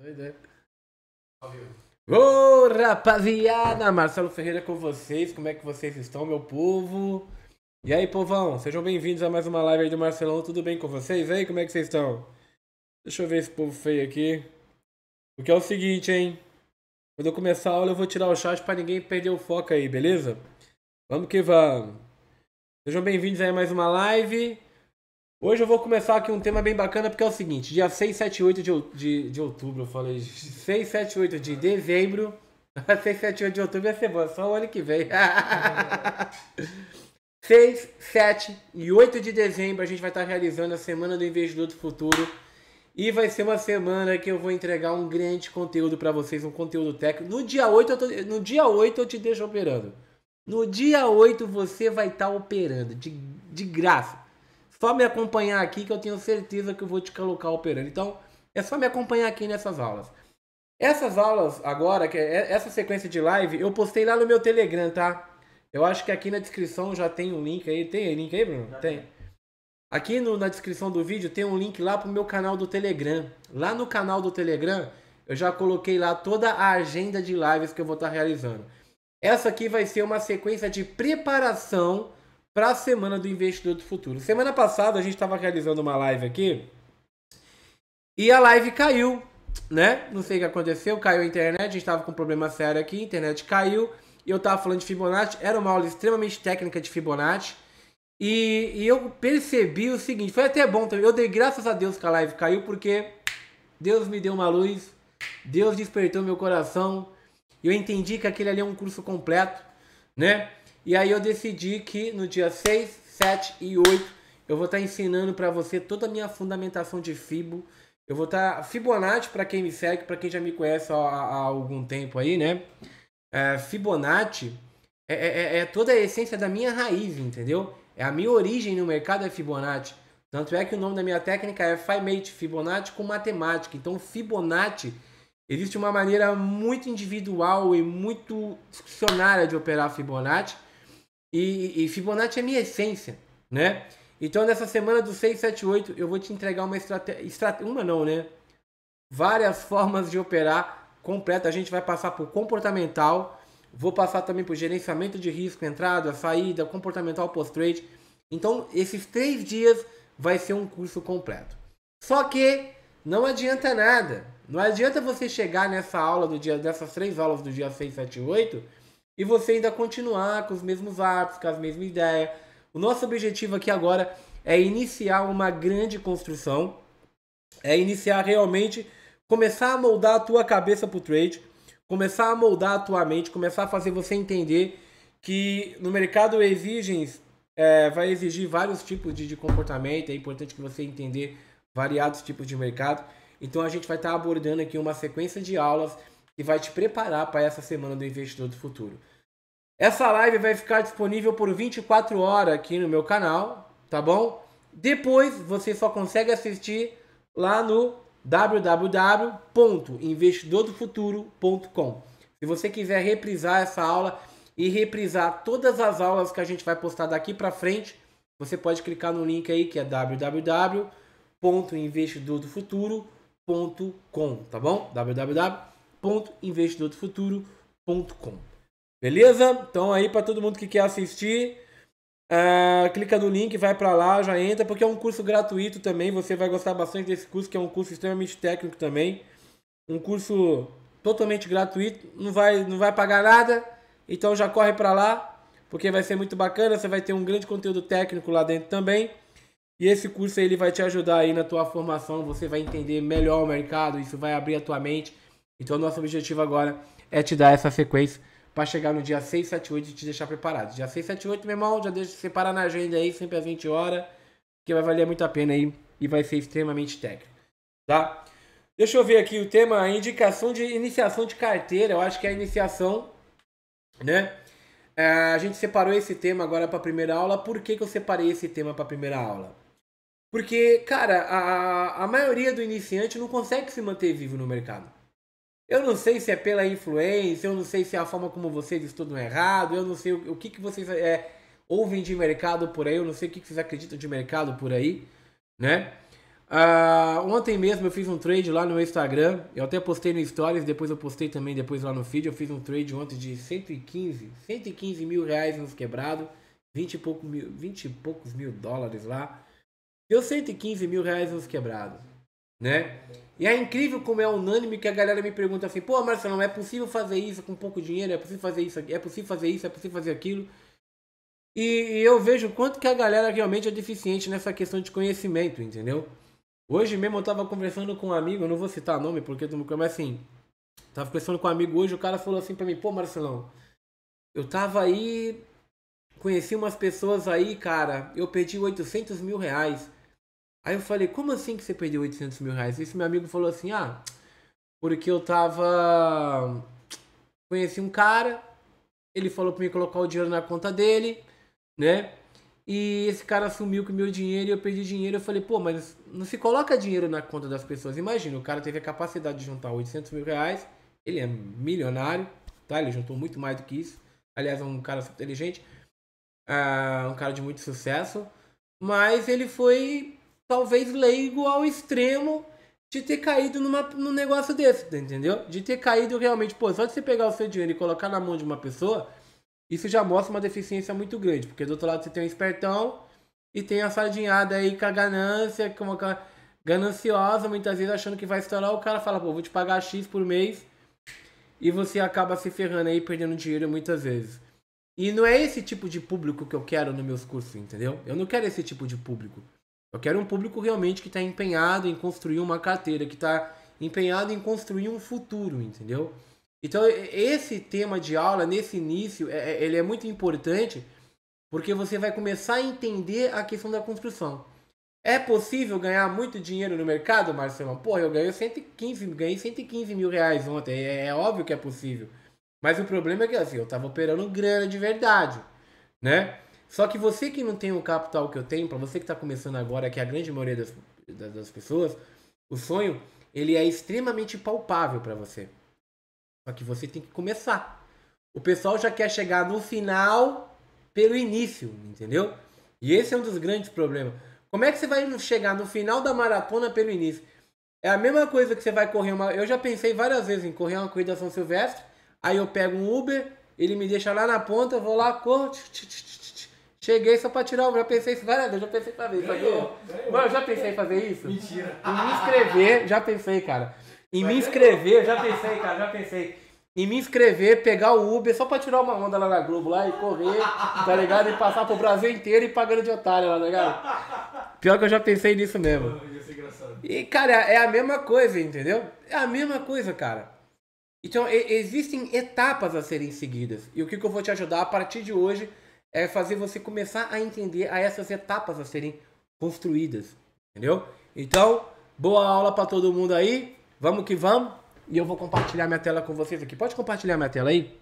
Doido, é? Ô, rapaziada! Marcelo Ferreira com vocês. Como é que vocês estão, meu povo? E aí, povão? Sejam bem-vindos a mais uma live aí do Marcelão. Tudo bem com vocês aí? Como é que vocês estão? Deixa eu ver esse povo feio aqui. O que é o seguinte, hein? Quando eu começar a aula, eu vou tirar o chat para ninguém perder o foco aí, beleza? Vamos que vamos. Sejam bem-vindos aí a mais uma live. Hoje eu vou começar aqui um tema bem bacana, porque é o seguinte, dia 6, 7 8 de, de, de outubro, eu falei 6, 7 8 de dezembro, 6, 7 8 de outubro ia ser bom, é só o ano que vem. 6, 7 e 8 de dezembro a gente vai estar realizando a Semana do Investidor do Futuro e vai ser uma semana que eu vou entregar um grande conteúdo para vocês, um conteúdo técnico. No dia 8 eu, tô, no dia 8 eu te deixo operando. No dia 8 você vai estar operando, de, de graça. Só me acompanhar aqui que eu tenho certeza que eu vou te colocar operando. Então, é só me acompanhar aqui nessas aulas. Essas aulas agora, que é, é essa sequência de live, eu postei lá no meu Telegram, tá? Eu acho que aqui na descrição já tem um link aí. Tem link aí, Bruno? Tem. Aqui no, na descrição do vídeo tem um link lá pro meu canal do Telegram. Lá no canal do Telegram, eu já coloquei lá toda a agenda de lives que eu vou estar tá realizando. Essa aqui vai ser uma sequência de preparação para a semana do investidor do futuro. Semana passada a gente estava realizando uma live aqui e a live caiu, né? Não sei o que aconteceu, caiu a internet, a gente estava com um problema sério aqui, a internet caiu e eu estava falando de Fibonacci, era uma aula extremamente técnica de Fibonacci. E, e, eu percebi o seguinte, foi até bom também. Eu dei graças a Deus que a live caiu, porque Deus me deu uma luz, Deus despertou meu coração. Eu entendi que aquele ali é um curso completo, né? E aí eu decidi que no dia 6, 7 e 8 eu vou estar tá ensinando para você toda a minha fundamentação de Fibo. Eu vou estar tá, Fibonacci para quem me segue, para quem já me conhece há, há, algum tempo aí, né? É, Fibonacci é, é, é, é toda a essência da minha raiz, entendeu? É a minha origem no mercado é Fibonacci. Tanto é que o nome da minha técnica é FiMate, Fibonacci com matemática. Então, Fibonacci existe uma maneira muito individual e muito discricionária de operar Fibonacci. E, e Fibonacci é minha essência, né? Então nessa semana do 6, 7, 8 eu vou te entregar uma estratégia, uma não, né? Várias formas de operar completa. A gente vai passar por comportamental, vou passar também por gerenciamento de risco, entrada, saída, comportamental post-trade. Então esses três dias vai ser um curso completo. Só que não adianta nada. Não adianta você chegar nessa aula do dia, dessas três aulas do dia 6, 7 8 e você ainda continuar com os mesmos atos, com as mesmas ideias. O nosso objetivo aqui agora é iniciar uma grande construção, é iniciar realmente, começar a moldar a tua cabeça para o trade, começar a moldar a tua mente, começar a fazer você entender que no mercado exigem, é, vai exigir vários tipos de, de comportamento, é importante que você entender variados tipos de mercado. Então a gente vai estar abordando aqui uma sequência de aulas que vai te preparar para essa semana do investidor do futuro. Essa live vai ficar disponível por 24 horas aqui no meu canal, tá bom? Depois você só consegue assistir lá no www.investidordofuturo.com. Se você quiser reprisar essa aula e reprisar todas as aulas que a gente vai postar daqui para frente, você pode clicar no link aí que é www.investidordofuturo.com, tá bom? www.investidordofuturo.com Beleza? Então aí para todo mundo que quer assistir, uh, clica no link, vai para lá, já entra, porque é um curso gratuito também. Você vai gostar bastante desse curso, que é um curso extremamente técnico também. Um curso totalmente gratuito, não vai, não vai pagar nada. Então já corre para lá, porque vai ser muito bacana. Você vai ter um grande conteúdo técnico lá dentro também. E esse curso aí, ele vai te ajudar aí na tua formação, você vai entender melhor o mercado, isso vai abrir a tua mente. Então nosso objetivo agora é te dar essa sequência para chegar no dia 6, 7, 8 e te deixar preparado. Dia 6, 7, 8, meu irmão, já deixa separar na agenda aí, sempre às 20 horas, que vai valer muito a pena aí e vai ser extremamente técnico, tá? Deixa eu ver aqui o tema, a indicação de iniciação de carteira, eu acho que é a iniciação, né? É, a gente separou esse tema agora para a primeira aula. Por que, que eu separei esse tema para a primeira aula? Porque, cara, a, a maioria do iniciante não consegue se manter vivo no mercado. Eu não sei se é pela influência, eu não sei se é a forma como vocês estudam errado, eu não sei o, o que, que vocês é, ouvem de mercado por aí, eu não sei o que, que vocês acreditam de mercado por aí, né? Uh, ontem mesmo eu fiz um trade lá no Instagram, eu até postei no Stories, depois eu postei também depois lá no feed, eu fiz um trade ontem de 115, 115 mil reais nos quebrados, 20 e, pouco mil, 20 e poucos mil dólares lá. Deu 115 mil reais nos quebrados né? E é incrível como é unânime que a galera me pergunta assim, pô, Marcelo, é possível fazer isso com pouco dinheiro? É possível fazer isso? É possível fazer isso? É possível fazer aquilo? E, eu vejo quanto que a galera realmente é deficiente nessa questão de conhecimento, entendeu? Hoje mesmo eu tava conversando com um amigo, eu não vou citar nome porque mundo mas assim, tava conversando com um amigo hoje, o cara falou assim para mim, pô, Marcelão, eu tava aí, conheci umas pessoas aí, cara, eu perdi 800 mil reais. Aí eu falei, como assim que você perdeu 800 mil reais? Esse meu amigo falou assim, ah, porque eu tava. Conheci um cara, ele falou pra mim colocar o dinheiro na conta dele, né? E esse cara assumiu que meu dinheiro e eu perdi dinheiro. Eu falei, pô, mas não se coloca dinheiro na conta das pessoas. Imagina, o cara teve a capacidade de juntar 800 mil reais, ele é milionário, tá? Ele juntou muito mais do que isso. Aliás, é um cara super inteligente, uh, um cara de muito sucesso. Mas ele foi talvez leigo ao extremo de ter caído numa, num negócio desse, entendeu? De ter caído realmente, pô, só de você pegar o seu dinheiro e colocar na mão de uma pessoa, isso já mostra uma deficiência muito grande, porque do outro lado você tem um espertão e tem a sardinhada aí com a ganância, com uma gananciosa, muitas vezes achando que vai estourar, o cara fala, pô, vou te pagar X por mês, e você acaba se ferrando aí, perdendo dinheiro muitas vezes. E não é esse tipo de público que eu quero nos meus cursos, entendeu? Eu não quero esse tipo de público. Eu quero um público realmente que está empenhado em construir uma carteira, que está empenhado em construir um futuro, entendeu? Então esse tema de aula nesse início é, é, ele é muito importante porque você vai começar a entender a questão da construção. É possível ganhar muito dinheiro no mercado, Marcelo? Porra, eu ganhei 115, ganhei 115 mil reais ontem. É, é óbvio que é possível. Mas o problema é que assim, eu estava operando grana de verdade, né? Só que você que não tem o capital que eu tenho, para você que está começando agora, que é a grande maioria das, das pessoas, o sonho ele é extremamente palpável para você. Só que você tem que começar. O pessoal já quer chegar no final pelo início, entendeu? E esse é um dos grandes problemas. Como é que você vai chegar no final da maratona pelo início? É a mesma coisa que você vai correr uma. Eu já pensei várias vezes em correr uma corrida São Silvestre. Aí eu pego um Uber, ele me deixa lá na ponta, eu vou lá, corro. Tch, tch, tch, Cheguei só pra tirar o. Já pensei isso várias vezes, já pensei pra ver, sabia? Mano, eu já pensei em fazer isso? Mentira. Em me inscrever, já pensei, cara. Em Vai me é inscrever, já pensei, cara, já pensei. Em me inscrever, pegar o Uber só pra tirar uma onda lá na Globo lá e correr, tá ligado? E passar pro Brasil inteiro e pagando de otário lá, tá ligado? Pior que eu já pensei nisso mesmo. E, cara, é a mesma coisa, entendeu? É a mesma coisa, cara. Então, existem etapas a serem seguidas. E o que, que eu vou te ajudar a partir de hoje é fazer você começar a entender a essas etapas a serem construídas, entendeu? Então, boa aula para todo mundo aí. Vamos que vamos. E eu vou compartilhar minha tela com vocês aqui. Pode compartilhar minha tela aí?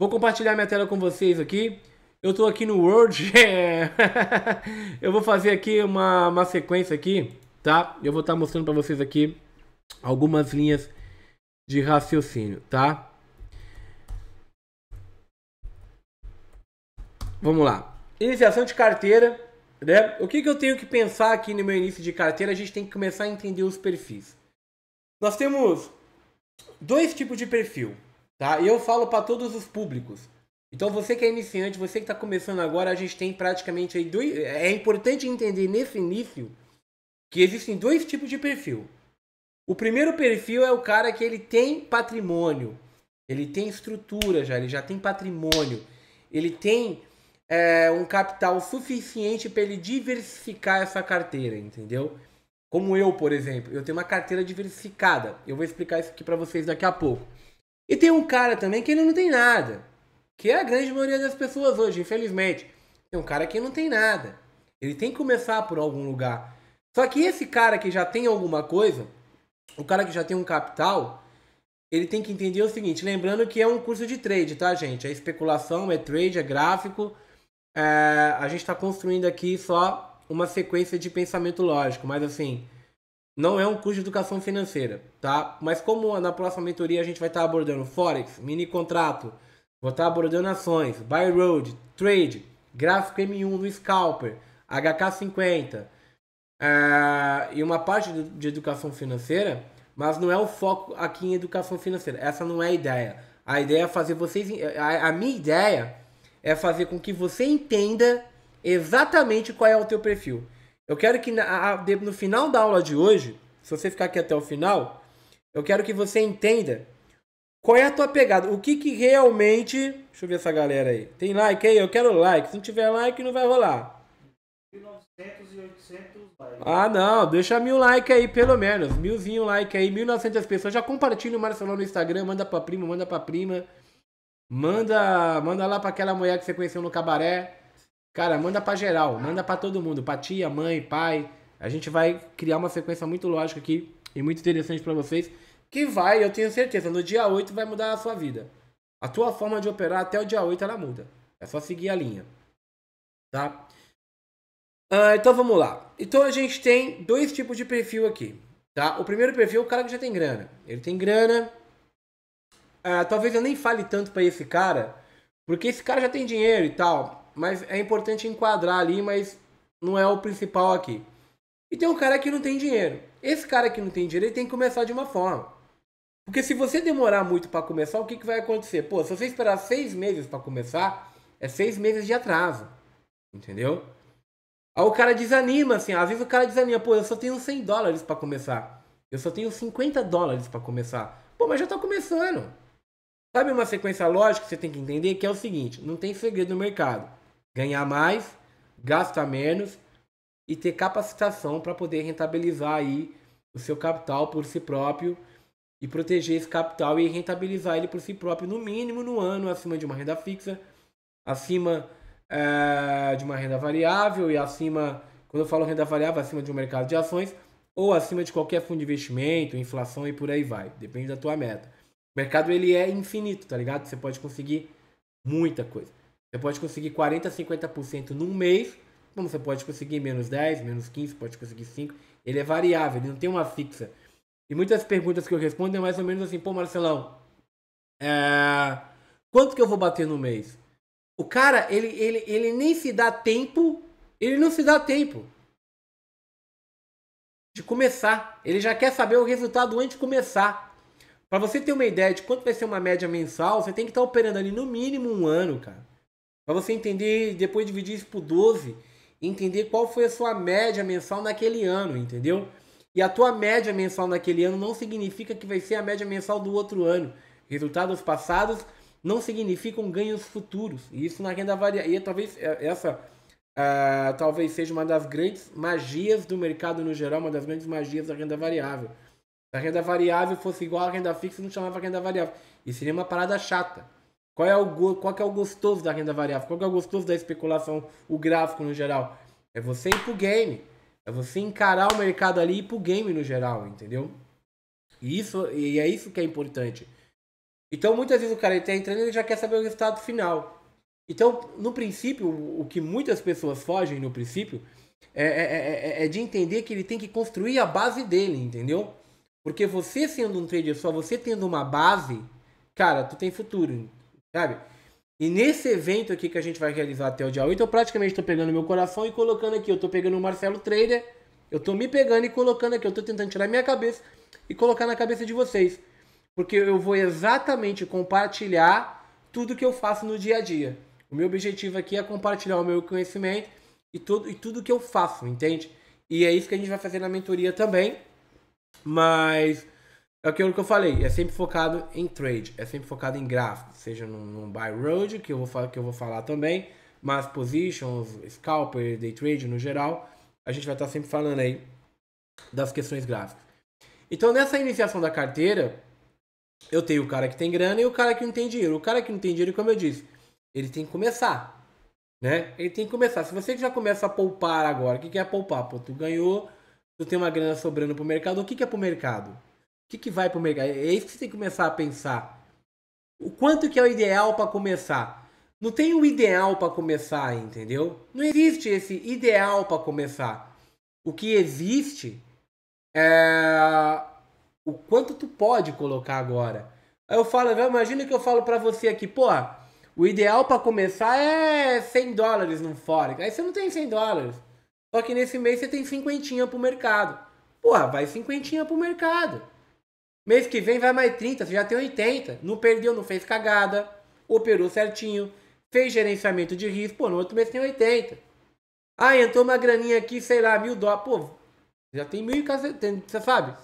Vou compartilhar minha tela com vocês aqui. Eu tô aqui no Word. eu vou fazer aqui uma, uma sequência aqui, tá? Eu vou estar tá mostrando para vocês aqui algumas linhas de raciocínio, tá? Vamos lá. Iniciação de carteira, né? O que, que eu tenho que pensar aqui no meu início de carteira? A gente tem que começar a entender os perfis. Nós temos dois tipos de perfil, tá? E eu falo para todos os públicos. Então você que é iniciante, você que está começando agora, a gente tem praticamente aí dois... É importante entender nesse início que existem dois tipos de perfil. O primeiro perfil é o cara que ele tem patrimônio, ele tem estrutura já, ele já tem patrimônio, ele tem é, um capital suficiente para ele diversificar essa carteira, entendeu? Como eu, por exemplo, eu tenho uma carteira diversificada. Eu vou explicar isso aqui para vocês daqui a pouco. E tem um cara também que ele não tem nada, que é a grande maioria das pessoas hoje, infelizmente. Tem um cara que não tem nada. Ele tem que começar por algum lugar. Só que esse cara que já tem alguma coisa, o cara que já tem um capital, ele tem que entender o seguinte, lembrando que é um curso de trade, tá, gente? É especulação, é trade, é gráfico, é, a gente está construindo aqui só uma sequência de pensamento lógico, mas assim, não é um curso de educação financeira, tá? Mas como na próxima mentoria a gente vai estar tá abordando Forex, mini contrato, vou estar tá abordando ações, buy road, trade, gráfico M1 no Scalper, HK50 é, e uma parte de educação financeira, mas não é o foco aqui em educação financeira, essa não é a ideia. A ideia é fazer vocês. A, a minha ideia é fazer com que você entenda exatamente qual é o teu perfil. Eu quero que no final da aula de hoje, se você ficar aqui até o final, eu quero que você entenda qual é a tua pegada, o que que realmente... Deixa eu ver essa galera aí. Tem like aí? Eu quero like. Se não tiver like, não vai rolar. 900 e 800 likes. Ah, não. Deixa mil like aí, pelo menos. Milzinho like aí. 1.900 pessoas. Já compartilha o Marcelão no Instagram. Manda pra prima, manda pra prima. Manda, manda lá para aquela mulher que você conheceu no cabaré. Cara, manda para geral, manda para todo mundo, para tia, mãe, pai. A gente vai criar uma sequência muito lógica aqui e muito interessante para vocês, que vai, eu tenho certeza, no dia 8 vai mudar a sua vida. A tua forma de operar até o dia 8 ela muda. É só seguir a linha. Tá? Ah, então vamos lá. Então a gente tem dois tipos de perfil aqui, tá? O primeiro perfil é o cara que já tem grana. Ele tem grana, ah, talvez eu nem fale tanto para esse cara, porque esse cara já tem dinheiro e tal. Mas é importante enquadrar ali, mas não é o principal aqui. E tem um cara que não tem dinheiro. Esse cara que não tem dinheiro, ele tem que começar de uma forma. Porque se você demorar muito para começar, o que, que vai acontecer? Pô, se você esperar seis meses para começar, é seis meses de atraso. Entendeu? Aí o cara desanima, assim. Às vezes o cara desanima. Pô, eu só tenho 100 dólares para começar. Eu só tenho 50 dólares para começar. Pô, mas já tá começando. Sabe uma sequência lógica que você tem que entender que é o seguinte: não tem segredo no mercado. Ganhar mais, gastar menos e ter capacitação para poder rentabilizar aí o seu capital por si próprio e proteger esse capital e rentabilizar ele por si próprio no mínimo no ano acima de uma renda fixa, acima é, de uma renda variável e acima, quando eu falo renda variável, acima de um mercado de ações ou acima de qualquer fundo de investimento, inflação e por aí vai, depende da tua meta. O mercado ele é infinito, tá ligado? Você pode conseguir muita coisa. Você pode conseguir 40, 50% num mês, como você pode conseguir menos 10, menos 15, pode conseguir 5. Ele é variável, ele não tem uma fixa. E muitas perguntas que eu respondo é mais ou menos assim, pô, Marcelão, é... quanto que eu vou bater no mês? O cara, ele, ele, ele nem se dá tempo, ele não se dá tempo de começar. Ele já quer saber o resultado antes de começar. Para você ter uma ideia de quanto vai ser uma média mensal, você tem que estar tá operando ali no mínimo um ano, cara. Para você entender, depois dividir isso por 12, entender qual foi a sua média mensal naquele ano, entendeu? E a tua média mensal naquele ano não significa que vai ser a média mensal do outro ano. Resultados passados não significam ganhos futuros. E isso na renda variável, é talvez é, essa uh, talvez seja uma das grandes magias do mercado no geral, uma das grandes magias da renda variável. Se a renda variável fosse igual à renda fixa, não chamava renda variável. E seria uma parada chata. Qual é o, qual é o gostoso da renda variável? Qual é o gostoso da especulação, o gráfico no geral? É você ir pro game. É você encarar o mercado ali e ir pro game no geral, entendeu? E, isso, e é isso que é importante. Então, muitas vezes o cara está entrando ele já quer saber o resultado final. Então, no princípio, o que muitas pessoas fogem no princípio é, é, é, é, é de entender que ele tem que construir a base dele, entendeu? Porque você sendo um trader só, você tendo uma base, cara, tu tem futuro, sabe? E nesse evento aqui que a gente vai realizar até o dia 8, eu praticamente estou pegando meu coração e colocando aqui. Eu estou pegando o Marcelo Trader, eu estou me pegando e colocando aqui. Eu estou tentando tirar minha cabeça e colocar na cabeça de vocês. Porque eu vou exatamente compartilhar tudo que eu faço no dia a dia. O meu objetivo aqui é compartilhar o meu conhecimento e, todo, e tudo que eu faço, entende? E é isso que a gente vai fazer na mentoria também. Mas é aquilo que eu falei, é sempre focado em trade, é sempre focado em gráfico, seja num, num buy road, que eu, vou, que eu vou falar também, mas positions, scalper, day trade no geral, a gente vai estar tá sempre falando aí das questões gráficas. Então nessa iniciação da carteira, eu tenho o cara que tem grana e o cara que não tem dinheiro. O cara que não tem dinheiro, como eu disse, ele tem que começar, né? Ele tem que começar. Se você já começa a poupar agora, o que, que é poupar? Pô, tu ganhou tu tem uma grana sobrando pro mercado, o que, que é pro mercado? O que, que vai pro mercado? É isso que você tem que começar a pensar. O quanto que é o ideal para começar? Não tem o um ideal para começar, entendeu? Não existe esse ideal para começar. O que existe é o quanto tu pode colocar agora. Aí eu falo, imagina que eu falo para você aqui, pô o ideal para começar é 100 dólares no Forex. Aí você não tem 100 dólares. Só que nesse mês você tem cinquentinha pro mercado. Porra, vai cinquentinha pro mercado. Mês que vem vai mais 30, você já tem 80. Não perdeu, não fez cagada. Operou certinho. Fez gerenciamento de risco. Pô, no outro mês tem 80. Ah, entrou uma graninha aqui, sei lá, mil dólares. Pô, já tem mil e cacete, você sabe?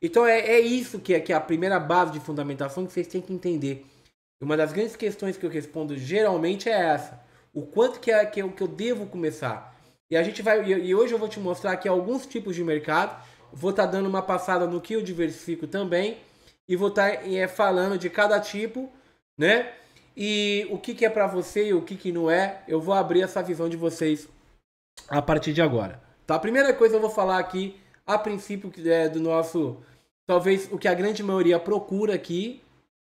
Então é, é isso que é, que é a primeira base de fundamentação que vocês têm que entender. Uma das grandes questões que eu respondo geralmente é essa. O quanto que é que eu, que eu devo começar? E a gente vai. E hoje eu vou te mostrar aqui alguns tipos de mercado. Vou estar tá dando uma passada no que eu diversifico também. E vou estar tá, é, falando de cada tipo, né? E o que, que é para você e o que, que não é. Eu vou abrir essa visão de vocês a partir de agora. Tá? A primeira coisa eu vou falar aqui, a princípio, é, do nosso. Talvez o que a grande maioria procura aqui,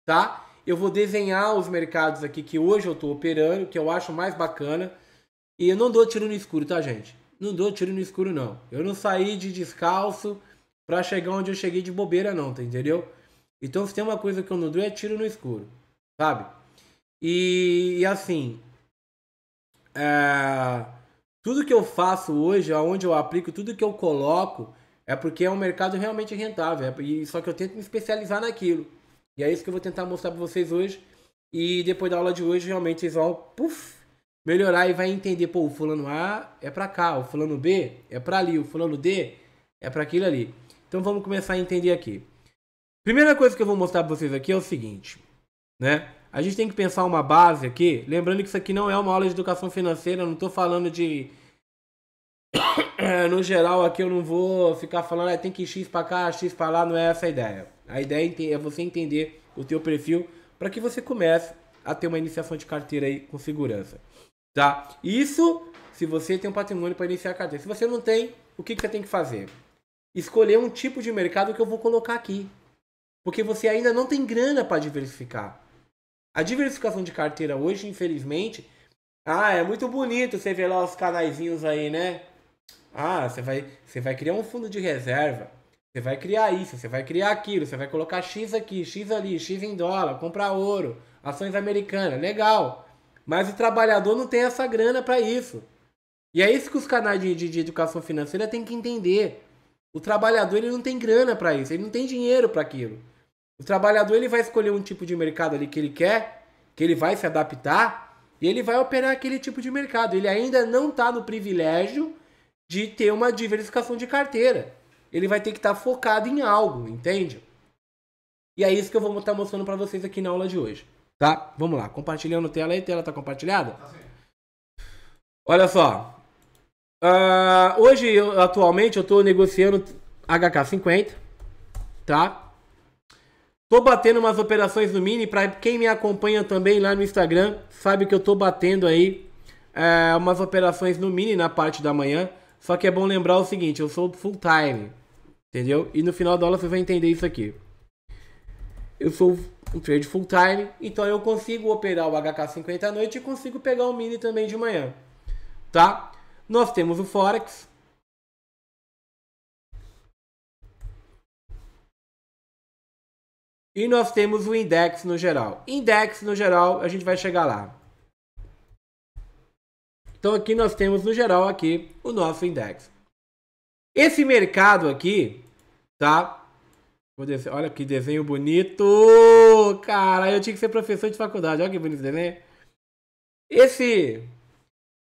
tá? Eu vou desenhar os mercados aqui que hoje eu estou operando, que eu acho mais bacana e eu não dou tiro no escuro, tá, gente? Não dou tiro no escuro, não. Eu não saí de descalço pra chegar onde eu cheguei de bobeira, não, tá entendeu? Então, se tem uma coisa que eu não dou, é tiro no escuro, sabe? E, e assim. É, tudo que eu faço hoje, aonde eu aplico, tudo que eu coloco, é porque é um mercado realmente rentável. É, e, só que eu tento me especializar naquilo. E é isso que eu vou tentar mostrar pra vocês hoje. E depois da aula de hoje, realmente vocês vão. Puff, melhorar e vai entender, pô, o fulano A é para cá, o fulano B é para ali, o fulano D é para aquilo ali. Então vamos começar a entender aqui. Primeira coisa que eu vou mostrar para vocês aqui é o seguinte, né? A gente tem que pensar uma base aqui, lembrando que isso aqui não é uma aula de educação financeira, eu não estou falando de no geral aqui eu não vou ficar falando, ah, tem que ir X para cá, X para lá, não é essa a ideia. A ideia é, é você entender o teu perfil para que você comece a ter uma iniciação de carteira aí com segurança. Tá? Isso se você tem um patrimônio para iniciar a carteira. Se você não tem, o que, que você tem que fazer? Escolher um tipo de mercado que eu vou colocar aqui. Porque você ainda não tem grana para diversificar. A diversificação de carteira hoje, infelizmente, ah, é muito bonito você ver lá os canaizinhos aí, né? Ah, você vai, você vai criar um fundo de reserva. Você vai criar isso, você vai criar aquilo, você vai colocar X aqui, X ali, X em dólar, comprar ouro, ações americanas, legal. Mas o trabalhador não tem essa grana para isso. E é isso que os canais de, de, de educação financeira têm que entender. O trabalhador ele não tem grana para isso, ele não tem dinheiro para aquilo. O trabalhador ele vai escolher um tipo de mercado ali que ele quer, que ele vai se adaptar e ele vai operar aquele tipo de mercado. Ele ainda não está no privilégio de ter uma diversificação de carteira. Ele vai ter que estar tá focado em algo, entende? E é isso que eu vou estar mostrando para vocês aqui na aula de hoje. Tá? Vamos lá. Compartilhando tela aí. Tela tá compartilhada? Tá sim. Olha só. Uh, hoje, eu, atualmente, eu tô negociando HK50. Tá? Tô batendo umas operações no Mini. Pra quem me acompanha também lá no Instagram, sabe que eu tô batendo aí eh, umas operações no Mini na parte da manhã. Só que é bom lembrar o seguinte: eu sou full time. Entendeu? E no final da aula você vai entender isso aqui. Eu sou um trade full time, então eu consigo operar o HK50 à noite e consigo pegar o mini também de manhã, tá? Nós temos o Forex. E nós temos o index no geral. Index no geral, a gente vai chegar lá. Então aqui nós temos no geral aqui o nosso index. Esse mercado aqui, tá? Desen... Olha que desenho bonito! Cara, eu tinha que ser professor de faculdade. Olha que bonito desenho. Esse,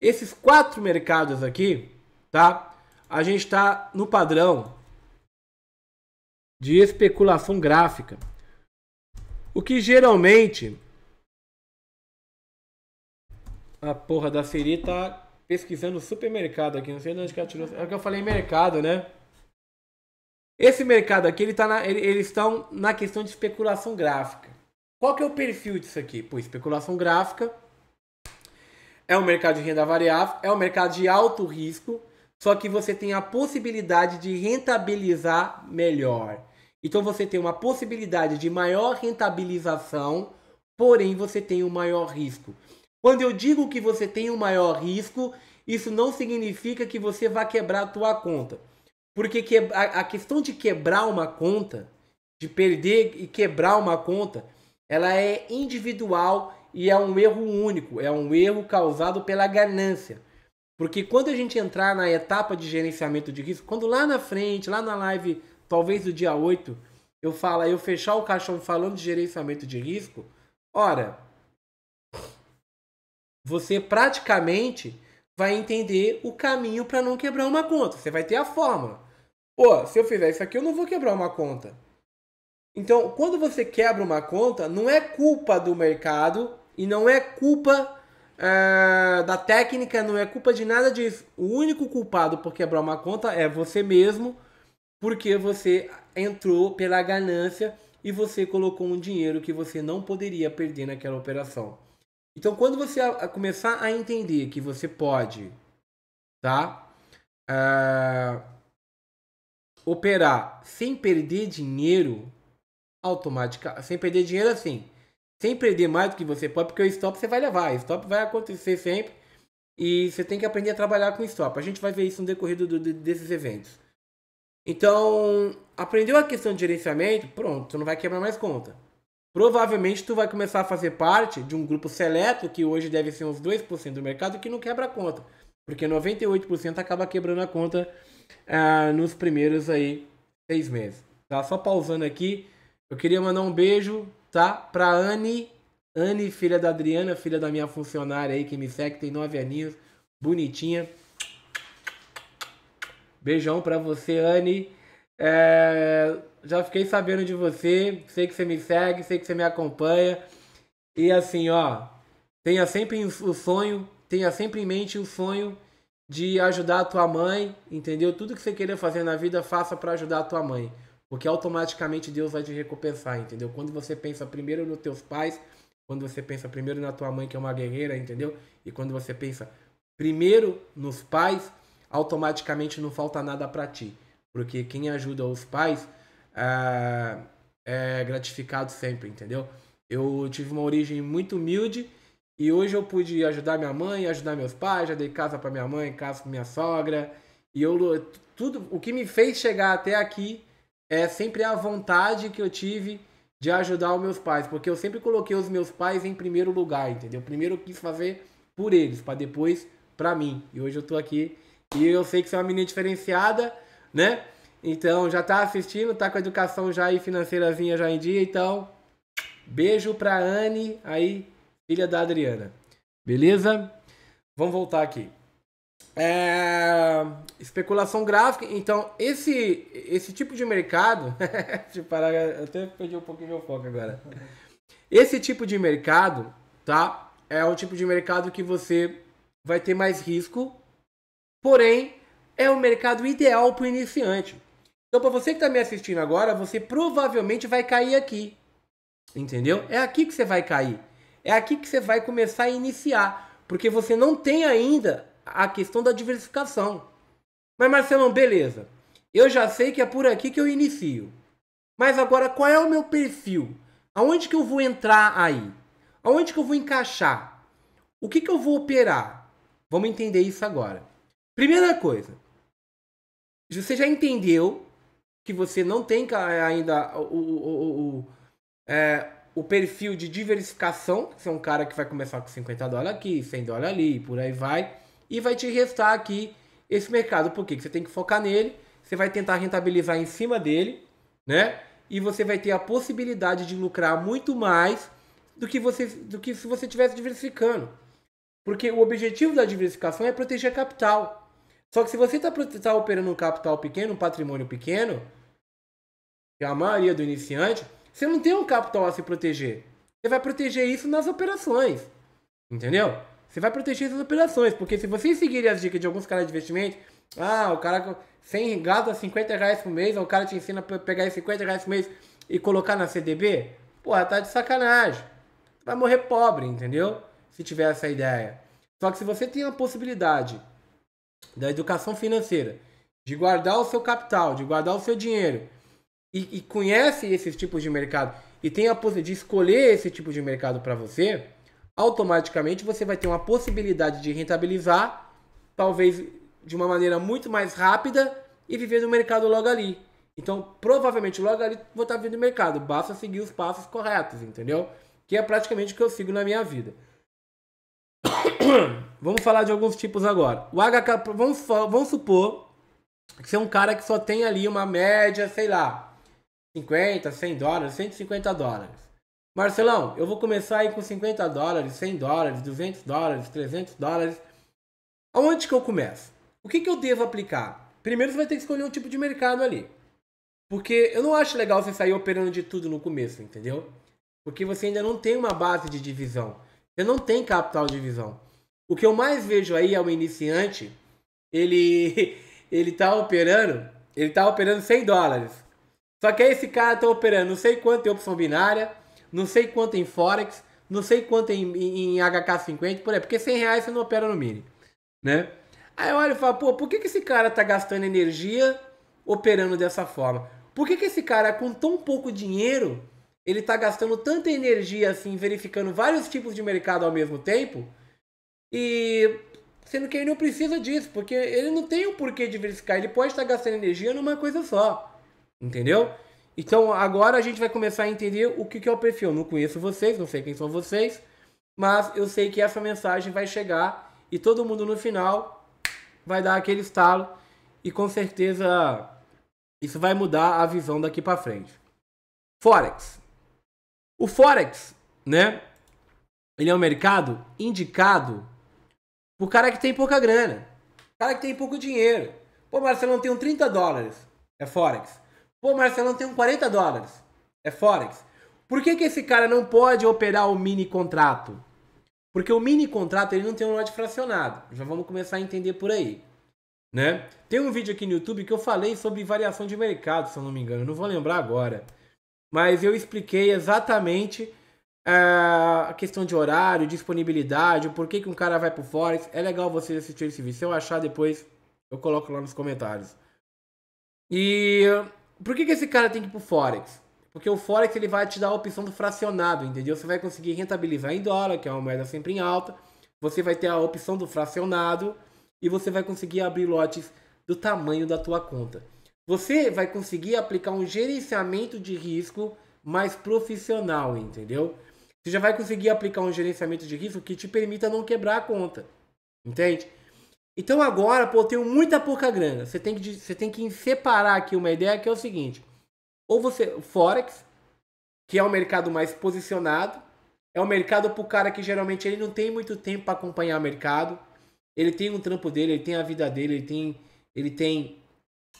esses quatro mercados aqui, tá? A gente está no padrão de especulação gráfica. O que geralmente. A porra da Siri tá pesquisando supermercado aqui. Não sei de onde que ela tirou. É o que eu falei mercado, né? Esse mercado aqui, ele tá na, ele, eles estão na questão de especulação gráfica. Qual que é o perfil disso aqui? Pô, especulação gráfica é um mercado de renda variável, é um mercado de alto risco, só que você tem a possibilidade de rentabilizar melhor. Então você tem uma possibilidade de maior rentabilização, porém você tem um maior risco. Quando eu digo que você tem um maior risco, isso não significa que você vai quebrar a tua conta. Porque que, a, a questão de quebrar uma conta, de perder e quebrar uma conta, ela é individual e é um erro único, é um erro causado pela ganância. Porque quando a gente entrar na etapa de gerenciamento de risco, quando lá na frente, lá na live, talvez do dia 8, eu falar, eu fechar o caixão falando de gerenciamento de risco, ora, você praticamente vai entender o caminho para não quebrar uma conta. Você vai ter a fórmula. Pô, se eu fizer isso aqui, eu não vou quebrar uma conta. Então, quando você quebra uma conta, não é culpa do mercado e não é culpa uh, da técnica, não é culpa de nada disso. O único culpado por quebrar uma conta é você mesmo, porque você entrou pela ganância e você colocou um dinheiro que você não poderia perder naquela operação. Então, quando você a, a começar a entender que você pode, tá? É, operar sem perder dinheiro, automaticamente, sem perder dinheiro assim, sem perder mais do que você pode, porque o stop você vai levar, o stop vai acontecer sempre e você tem que aprender a trabalhar com stop. A gente vai ver isso no decorrer do, do, desses eventos. Então, aprendeu a questão de gerenciamento, pronto, você não vai quebrar mais conta provavelmente tu vai começar a fazer parte de um grupo seleto, que hoje deve ser uns 2% do mercado, que não quebra a conta. Porque 98% acaba quebrando a conta ah, nos primeiros aí seis meses. Tá? Só pausando aqui, eu queria mandar um beijo tá? pra Anne, Anne, filha da Adriana, filha da minha funcionária aí que me segue, tem nove aninhos, bonitinha. Beijão pra você, Anne. É, já fiquei sabendo de você, sei que você me segue, sei que você me acompanha. E assim, ó, tenha sempre o sonho, tenha sempre em mente o sonho de ajudar a tua mãe, entendeu? Tudo que você queira fazer na vida, faça para ajudar a tua mãe, porque automaticamente Deus vai te recompensar, entendeu? Quando você pensa primeiro nos teus pais, quando você pensa primeiro na tua mãe que é uma guerreira, entendeu? E quando você pensa primeiro nos pais, automaticamente não falta nada para ti. Porque quem ajuda os pais é, é gratificado sempre, entendeu? Eu tive uma origem muito humilde e hoje eu pude ajudar minha mãe, ajudar meus pais, já dei casa para minha mãe, casa para minha sogra. E eu tudo o que me fez chegar até aqui é sempre a vontade que eu tive de ajudar os meus pais, porque eu sempre coloquei os meus pais em primeiro lugar, entendeu? Primeiro eu quis fazer por eles, para depois para mim. E hoje eu tô aqui e eu sei que você é uma menina diferenciada né? Então já tá assistindo, tá com a educação já aí financeirazinha já em dia, então beijo pra Anne aí, filha da Adriana. Beleza? Vamos voltar aqui. É... Especulação gráfica, então esse esse tipo de mercado, de parar, eu até perdi um pouquinho meu foco agora. Esse tipo de mercado, tá? É o tipo de mercado que você vai ter mais risco, porém é o mercado ideal para o iniciante. Então, para você que está me assistindo agora, você provavelmente vai cair aqui. Entendeu? É aqui que você vai cair. É aqui que você vai começar a iniciar. Porque você não tem ainda a questão da diversificação. Mas, Marcelão, beleza. Eu já sei que é por aqui que eu inicio. Mas agora, qual é o meu perfil? Aonde que eu vou entrar aí? Aonde que eu vou encaixar? O que, que eu vou operar? Vamos entender isso agora. Primeira coisa, você já entendeu que você não tem eh, ainda o, o, o, o, é, o perfil de diversificação, que você é um cara que vai começar com 50 dólares aqui, 100 dólares ali, por aí vai, e vai te restar aqui esse mercado. Por quê? Porque você tem que focar nele, você vai tentar rentabilizar em cima dele, né? E você vai ter a possibilidade de lucrar muito mais do que, você, do que se você estivesse diversificando. Porque o objetivo da diversificação é proteger capital. Só que se você está tá operando um capital pequeno, um patrimônio pequeno, que é a maioria do iniciante, você não tem um capital a se proteger. Você vai proteger isso nas operações. Entendeu? Você vai proteger essas operações, porque se vocês seguirem as dicas de alguns caras de investimento, ah, o cara sem gasta 50 reais por mês, o cara te ensina a pegar 50 reais por mês e colocar na CDB, porra, tá de sacanagem. vai morrer pobre, entendeu? Se tiver essa ideia. Só que se você tem a possibilidade da educação financeira, de guardar o seu capital, de guardar o seu dinheiro, e, e conhece esses tipos de mercado e tem a possibilidade de escolher esse tipo de mercado para você, automaticamente você vai ter uma possibilidade de rentabilizar, talvez de uma maneira muito mais rápida e viver no mercado logo ali. Então, provavelmente logo ali vou estar tá vivendo no mercado. Basta seguir os passos corretos, entendeu? Que é praticamente o que eu sigo na minha vida vamos falar de alguns tipos agora. O HK, vamos, vamos supor que você é um cara que só tem ali uma média, sei lá, 50, 100 dólares, 150 dólares. Marcelão, eu vou começar aí com 50 dólares, 100 dólares, 200 dólares, 300 dólares. Aonde que eu começo? O que, que eu devo aplicar? Primeiro você vai ter que escolher um tipo de mercado ali. Porque eu não acho legal você sair operando de tudo no começo, entendeu? Porque você ainda não tem uma base de divisão. Você não tem capital de divisão. O que eu mais vejo aí é um iniciante, ele ele tá operando, ele tá operando 100 dólares. Só que aí esse cara tá operando não sei quanto em opção binária, não sei quanto em Forex, não sei quanto em, em, em HK50, por porque 100 reais você não opera no mini, né? Aí eu olho e falo, pô, por que, que esse cara tá gastando energia operando dessa forma? Por que, que esse cara com tão pouco dinheiro, ele tá gastando tanta energia assim, verificando vários tipos de mercado ao mesmo tempo? E sendo que ele não precisa disso, porque ele não tem o um porquê diversificar, ele pode estar gastando energia numa coisa só, entendeu? Então agora a gente vai começar a entender o que, é o perfil. Eu não conheço vocês, não sei quem são vocês, mas eu sei que essa mensagem vai chegar e todo mundo no final vai dar aquele estalo e com certeza isso vai mudar a visão daqui para frente. Forex. O Forex, né? Ele é um mercado indicado pro cara que tem pouca grana, cara que tem pouco dinheiro. Pô, Marcelão, tem um 30 dólares, é Forex. Pô, Marcelão, tem um 40 dólares, é Forex. Por que, que esse cara não pode operar o mini contrato? Porque o mini contrato ele não tem um lote fracionado. Já vamos começar a entender por aí. Né? Tem um vídeo aqui no YouTube que eu falei sobre variação de mercado, se eu não me engano, não vou lembrar agora. Mas eu expliquei exatamente é, a questão de horário, disponibilidade, por que, que um cara vai pro Forex. É legal vocês assistirem esse vídeo. Se eu achar depois, eu coloco lá nos comentários. E por que, que esse cara tem que ir pro Forex? Porque o Forex ele vai te dar a opção do fracionado, entendeu? Você vai conseguir rentabilizar em dólar, que é uma moeda sempre em alta. Você vai ter a opção do fracionado e você vai conseguir abrir lotes do tamanho da tua conta. Você vai conseguir aplicar um gerenciamento de risco mais profissional, entendeu? Você já vai conseguir aplicar um gerenciamento de risco que te permita não quebrar a conta. Entende? Então agora, pô, eu tenho muita pouca grana. Você tem que, você tem que separar aqui uma ideia que é o seguinte. Ou você. Forex, que é o mercado mais posicionado. É o mercado para o cara que geralmente ele não tem muito tempo para acompanhar o mercado. Ele tem um trampo dele, ele tem a vida dele, ele tem, ele tem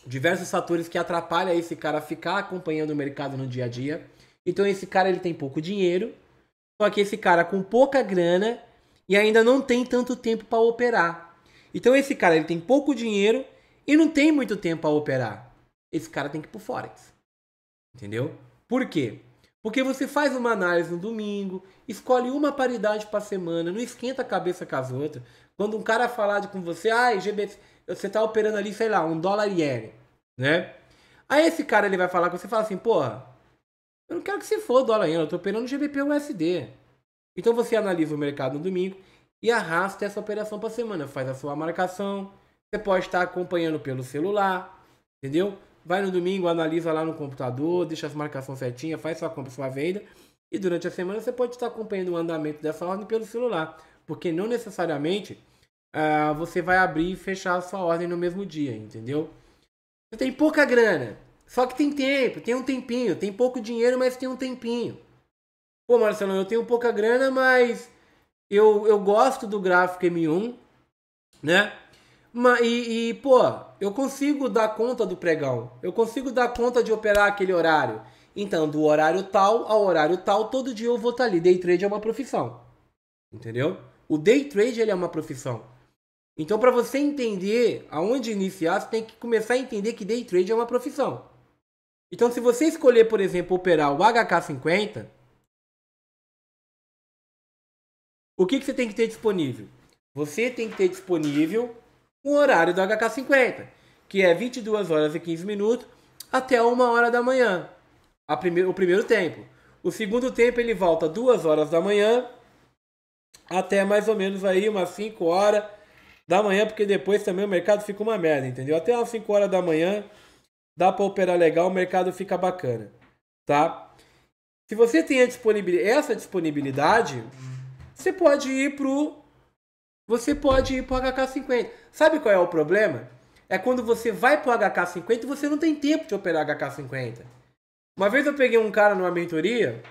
diversos fatores que atrapalham esse cara ficar acompanhando o mercado no dia a dia. Então esse cara ele tem pouco dinheiro, só que esse cara com pouca grana e ainda não tem tanto tempo para operar. Então esse cara ele tem pouco dinheiro e não tem muito tempo para operar. Esse cara tem que ir pro Forex. Entendeu? Por quê? Porque você faz uma análise no domingo, escolhe uma paridade para semana, não esquenta a cabeça com as outras. Quando um cara falar com você, ah, GBC, você tá operando ali, sei lá, um dólar iene, né? Aí esse cara ele vai falar com você e fala assim, porra, eu não quero que se for dólar ainda. eu estou operando GBP USD. Então você analisa o mercado no domingo e arrasta essa operação para a semana. Faz a sua marcação. Você pode estar acompanhando pelo celular, entendeu? Vai no domingo, analisa lá no computador, deixa as marcações certinhas, faz sua compra, sua venda. E durante a semana você pode estar acompanhando o andamento dessa ordem pelo celular. Porque não necessariamente uh, você vai abrir e fechar a sua ordem no mesmo dia, entendeu? Você tem pouca grana, só que tem tempo, tem um tempinho. Tem pouco dinheiro, mas tem um tempinho. Pô, Marcelo, eu tenho pouca grana, mas eu, eu gosto do gráfico M1, né? E, e, pô, eu consigo dar conta do pregão. Eu consigo dar conta de operar aquele horário. Então, do horário tal ao horário tal, todo dia eu vou estar tá ali. Day trade é uma profissão. Entendeu? O day trade ele é uma profissão. Então, para você entender aonde iniciar, você tem que começar a entender que day trade é uma profissão. Então, se você escolher, por exemplo, operar o HK50, o que, que você tem que ter disponível? Você tem que ter disponível o horário do HK50, que é 22 horas e 15 minutos até 1 hora da manhã, prime o primeiro tempo. O segundo tempo ele volta 2 horas da manhã até mais ou menos aí umas 5 horas da manhã, porque depois também o mercado fica uma merda, entendeu? Até umas 5 horas da manhã dá para operar legal, o mercado fica bacana, tá? Se você tem disponibilidade, essa disponibilidade, você pode ir pro você pode ir pro HK50. Sabe qual é o problema? É quando você vai pro HK50 e você não tem tempo de operar HK50. Uma vez eu peguei um cara numa mentoria,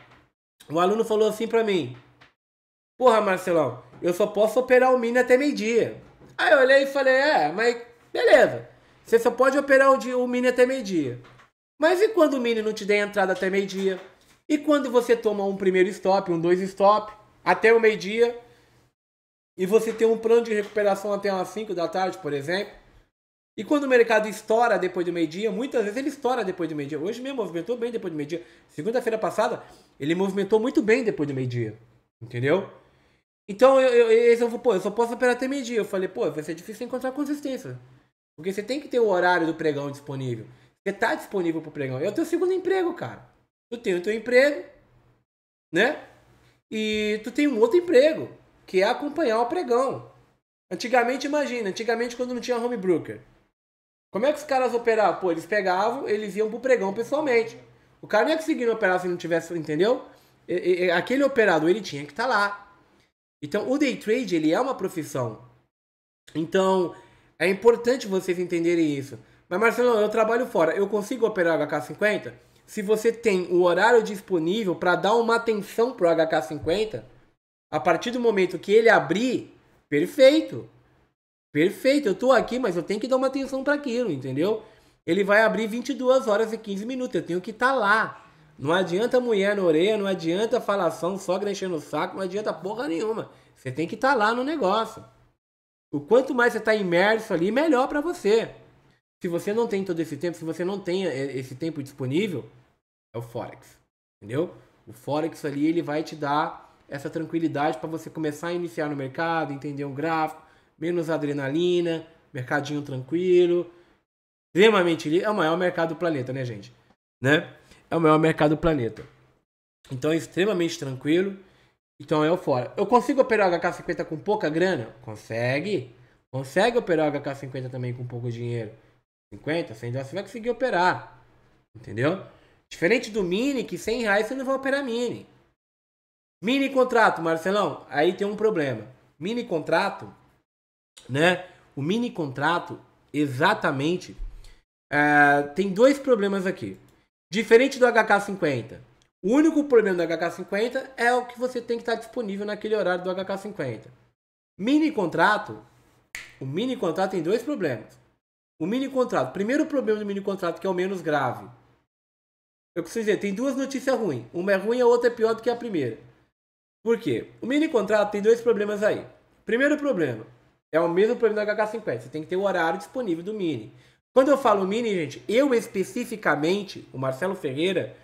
o um aluno falou assim para mim: "Porra, Marcelão, eu só posso operar o mini até meio-dia". Aí eu olhei e falei: "É, mas beleza. Você só pode operar o, dia, o mini até meio-dia. Mas e quando o mini não te der entrada até meio-dia? E quando você toma um primeiro stop, um dois stop, até o meio-dia, e você tem um plano de recuperação até umas 5 da tarde, por exemplo, e quando o mercado estoura depois do meio-dia, muitas vezes ele estoura depois do meio-dia. Hoje mesmo movimentou bem depois do meio-dia. Segunda-feira passada, ele movimentou muito bem depois do meio-dia. Entendeu? Então, eu, eu, eu, eu, pô, eu só posso operar até meio-dia. Eu falei, pô, vai ser difícil encontrar consistência. Porque você tem que ter o horário do pregão disponível. Você tá disponível pro pregão. É o teu segundo emprego, cara. Tu tem o teu emprego, né? E tu tem um outro emprego, que é acompanhar o pregão. Antigamente, imagina, antigamente quando não tinha home broker. Como é que os caras operavam? Pô, eles pegavam, eles iam pro pregão pessoalmente. O cara não ia conseguir operar se não tivesse, entendeu? E, e, aquele operador, ele tinha que estar tá lá. Então, o day trade, ele é uma profissão. Então, é importante vocês entenderem isso. Mas Marcelo, eu trabalho fora, eu consigo operar o HK50? Se você tem o horário disponível para dar uma atenção pro HK50, a partir do momento que ele abrir, perfeito. Perfeito, eu tô aqui, mas eu tenho que dar uma atenção para aquilo, entendeu? Ele vai abrir 22 horas e 15 minutos, eu tenho que estar tá lá. Não adianta mulher na orelha, não adianta falação, sogra enchendo o saco, não adianta porra nenhuma. Você tem que estar tá lá no negócio. O quanto mais você está imerso ali, melhor para você. Se você não tem todo esse tempo, se você não tem é, esse tempo disponível, é o Forex. Entendeu? O Forex ali ele vai te dar essa tranquilidade para você começar a iniciar no mercado, entender um gráfico, menos adrenalina, mercadinho tranquilo, extremamente livre. É o maior mercado do planeta, né, gente? Né? É o maior mercado do planeta. Então é extremamente tranquilo. Então eu fora. Eu consigo operar o HK50 com pouca grana? Consegue. Consegue operar o HK50 também com pouco dinheiro? 50, 100 reais, você vai conseguir operar. Entendeu? Diferente do Mini, que 100 reais você não vai operar Mini. Mini contrato, Marcelão, aí tem um problema. Mini contrato, né? O mini contrato, exatamente, é, tem dois problemas aqui. Diferente do HK50, o único problema do HK50 é o que você tem que estar disponível naquele horário do HK50. Mini contrato, o mini contrato tem dois problemas. O mini contrato, primeiro problema do mini contrato que é o menos grave. Eu preciso dizer, tem duas notícias ruins. Uma é ruim e a outra é pior do que a primeira. Por quê? O mini contrato tem dois problemas aí. Primeiro problema, é o mesmo problema do HK50. Você tem que ter o horário disponível do mini. Quando eu falo mini, gente, eu especificamente, o Marcelo Ferreira,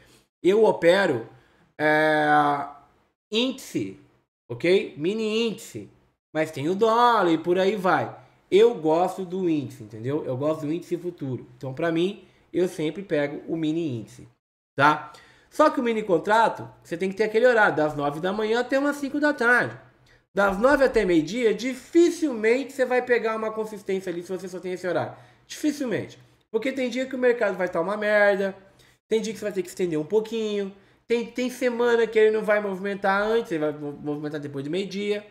eu opero é, índice, ok? Mini índice. Mas tem o dólar e por aí vai. Eu gosto do índice, entendeu? Eu gosto do índice futuro. Então, para mim, eu sempre pego o mini índice, tá? Só que o mini contrato, você tem que ter aquele horário, das 9 da manhã até umas 5 da tarde. Das 9 até meio-dia, dificilmente você vai pegar uma consistência ali se você só tem esse horário. Dificilmente. Porque tem dia que o mercado vai estar uma merda, tem dia que você vai ter que estender um pouquinho. Tem, tem semana que ele não vai movimentar antes, ele vai movimentar depois do meio-dia.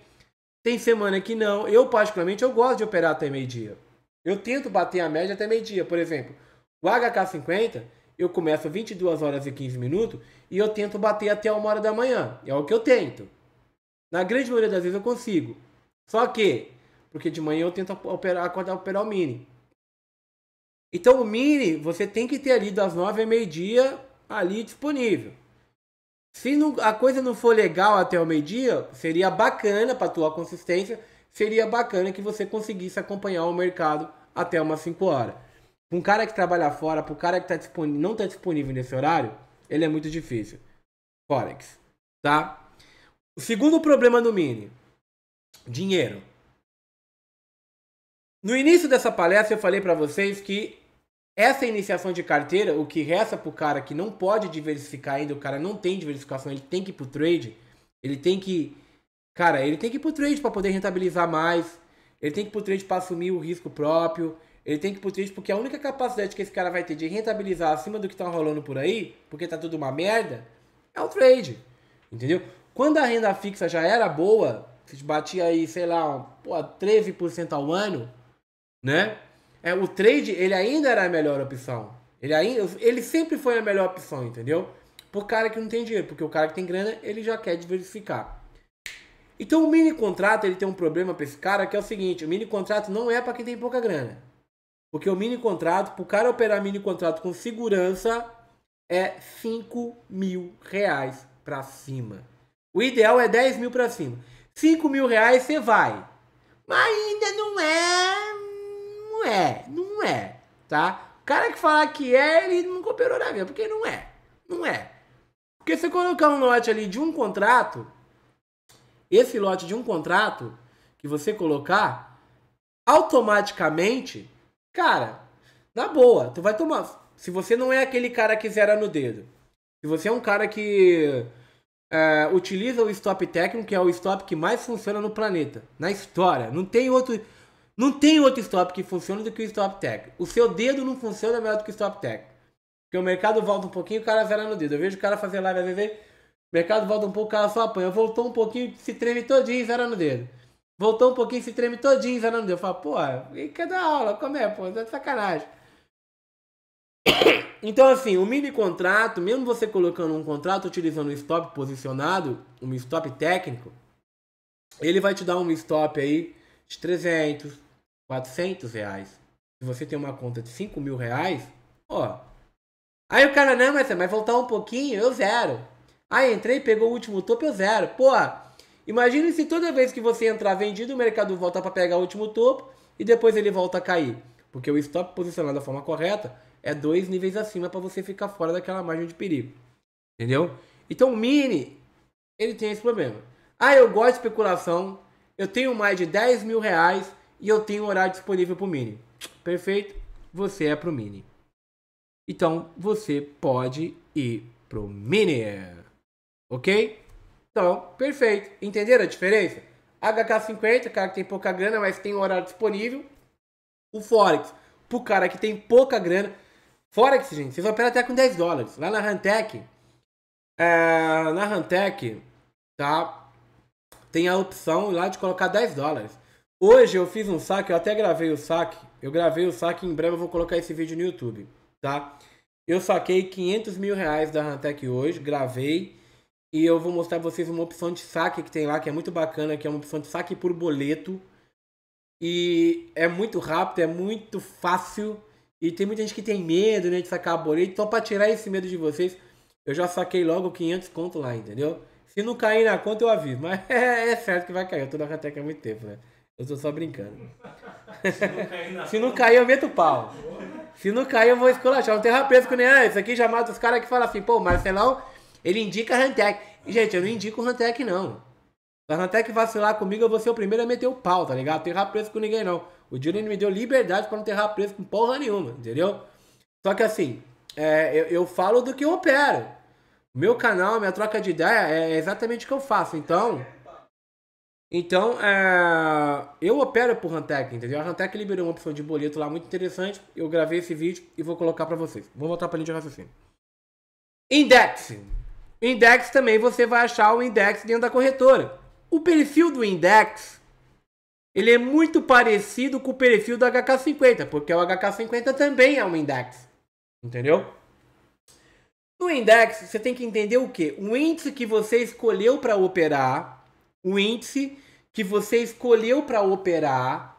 Tem semana que não. Eu, particularmente, eu gosto de operar até meio-dia. Eu tento bater a média até meio-dia. Por exemplo, o HK50, eu começo 22 horas e 15 minutos e eu tento bater até uma hora da manhã. É o que eu tento. Na grande maioria das vezes eu consigo. Só que, porque de manhã eu tento operar, acordar operar o mini. Então o mini você tem que ter ali das nove e meio-dia ali disponível. Se não, a coisa não for legal até o meio-dia, seria bacana para tua consistência, seria bacana que você conseguisse acompanhar o mercado até umas 5 horas. Para um cara que trabalha fora, para o cara que tá não está disponível nesse horário, ele é muito difícil. Forex, tá? O segundo problema do mini, dinheiro. No início dessa palestra eu falei para vocês que essa iniciação de carteira, o que resta para o cara que não pode diversificar ainda, o cara não tem diversificação, ele tem que ir pro trade, ele tem que, cara, ele tem que ir pro trade para poder rentabilizar mais, ele tem que ir pro trade para assumir o risco próprio, ele tem que ir pro trade porque a única capacidade que esse cara vai ter de rentabilizar acima do que tá rolando por aí, porque tá tudo uma merda, é o trade. Entendeu? Quando a renda fixa já era boa, se batia aí, sei lá, pô, 13% ao ano, né? É, o trade, ele ainda era a melhor opção. Ele, ainda, ele sempre foi a melhor opção, entendeu? Por cara que não tem dinheiro, porque o cara que tem grana, ele já quer diversificar. Então o mini contrato, ele tem um problema para esse cara, que é o seguinte, o mini contrato não é para quem tem pouca grana. Porque o mini contrato, para o cara operar mini contrato com segurança, é 5 mil reais para cima. O ideal é 10 mil para cima. 5 mil reais você vai. Mas ainda não é não é, não é, tá? O cara que falar que é, ele não cooperou na vida, porque não é, não é. Porque se colocar um lote ali de um contrato, esse lote de um contrato que você colocar, automaticamente, cara, na boa, tu vai tomar. Se você não é aquele cara que zera no dedo, se você é um cara que é, utiliza o stop técnico, que é o stop que mais funciona no planeta, na história, não tem outro não tem outro stop que funcione do que o stop tech. O seu dedo não funciona melhor do que o stop tech. Porque o mercado volta um pouquinho, o cara zera no dedo. Eu vejo o cara fazer live às vezes, o mercado volta um pouco, o cara só apanha. Voltou um pouquinho, se treme todinho e zera no dedo. Voltou um pouquinho, se treme todinho e zera no dedo. Eu falo, pô, e que da aula, como é, pô? Tá de sacanagem. Então, assim, o mini contrato, mesmo você colocando um contrato utilizando um stop posicionado, um stop técnico, ele vai te dar um stop aí de 300, 400 reais. Se você tem uma conta de 5 mil reais, ó. Aí o cara, não, mas vai voltar um pouquinho, eu zero. Aí entrei, pegou o último topo, eu zero. Pô, imagine se toda vez que você entrar vendido, o mercado volta para pegar o último topo e depois ele volta a cair. Porque o stop posicionado da forma correta é dois níveis acima para você ficar fora daquela margem de perigo. Entendeu? Então o mini, ele tem esse problema. Ah, eu gosto de especulação, eu tenho mais de 10 mil reais, e eu tenho horário disponível para o Mini. Perfeito? Você é para o Mini. Então você pode ir para o Mini. Ok? Então, perfeito. Entenderam a diferença? HK50, cara que tem pouca grana, mas tem horário disponível. O Forex, pro cara que tem pouca grana. Forex, gente, vocês operam até com 10 dólares. Lá na Rantec, é, na Rantec, tá? Tem a opção lá de colocar 10 dólares. Hoje eu fiz um saque, eu até gravei o saque. Eu gravei o saque, em breve eu vou colocar esse vídeo no YouTube, tá? Eu saquei 500 mil reais da Rantec hoje, gravei. E eu vou mostrar pra vocês uma opção de saque que tem lá, que é muito bacana, que é uma opção de saque por boleto. E é muito rápido, é muito fácil. E tem muita gente que tem medo, né, de sacar boleto. Então, pra tirar esse medo de vocês, eu já saquei logo 500 conto lá, entendeu? Se não cair na conta, eu aviso. Mas é, é certo que vai cair. Eu tô na Rantec há muito tempo, né? Eu tô só brincando. Se não cair, eu meto o pau. Se não cair, eu vou esculachar. Não tem rapesco nem ninguém. isso aqui já mata os caras que falam assim, pô, Marcelão, ele indica Rantec. Gente, eu não indico a Rantec não. Se a Rantec vacilar comigo, eu vou ser o primeiro a meter o pau, tá ligado? Não tem rapesco com ninguém, não. O Julian me deu liberdade pra não ter rapesco com porra nenhuma, entendeu? Só que assim, é, eu, eu falo do que eu opero. Meu canal, minha troca de ideia é exatamente o que eu faço. Então, então, é... eu opero por Rantec, entendeu? A Rantec liberou uma opção de boleto lá muito interessante. Eu gravei esse vídeo e vou colocar para vocês. Vou voltar para a linha de raciocínio. Index. Index também você vai achar o index dentro da corretora. O perfil do index ele é muito parecido com o perfil do HK50, porque o HK50 também é um index. Entendeu? No index, você tem que entender o que? O índice que você escolheu para operar, o índice que você escolheu para operar,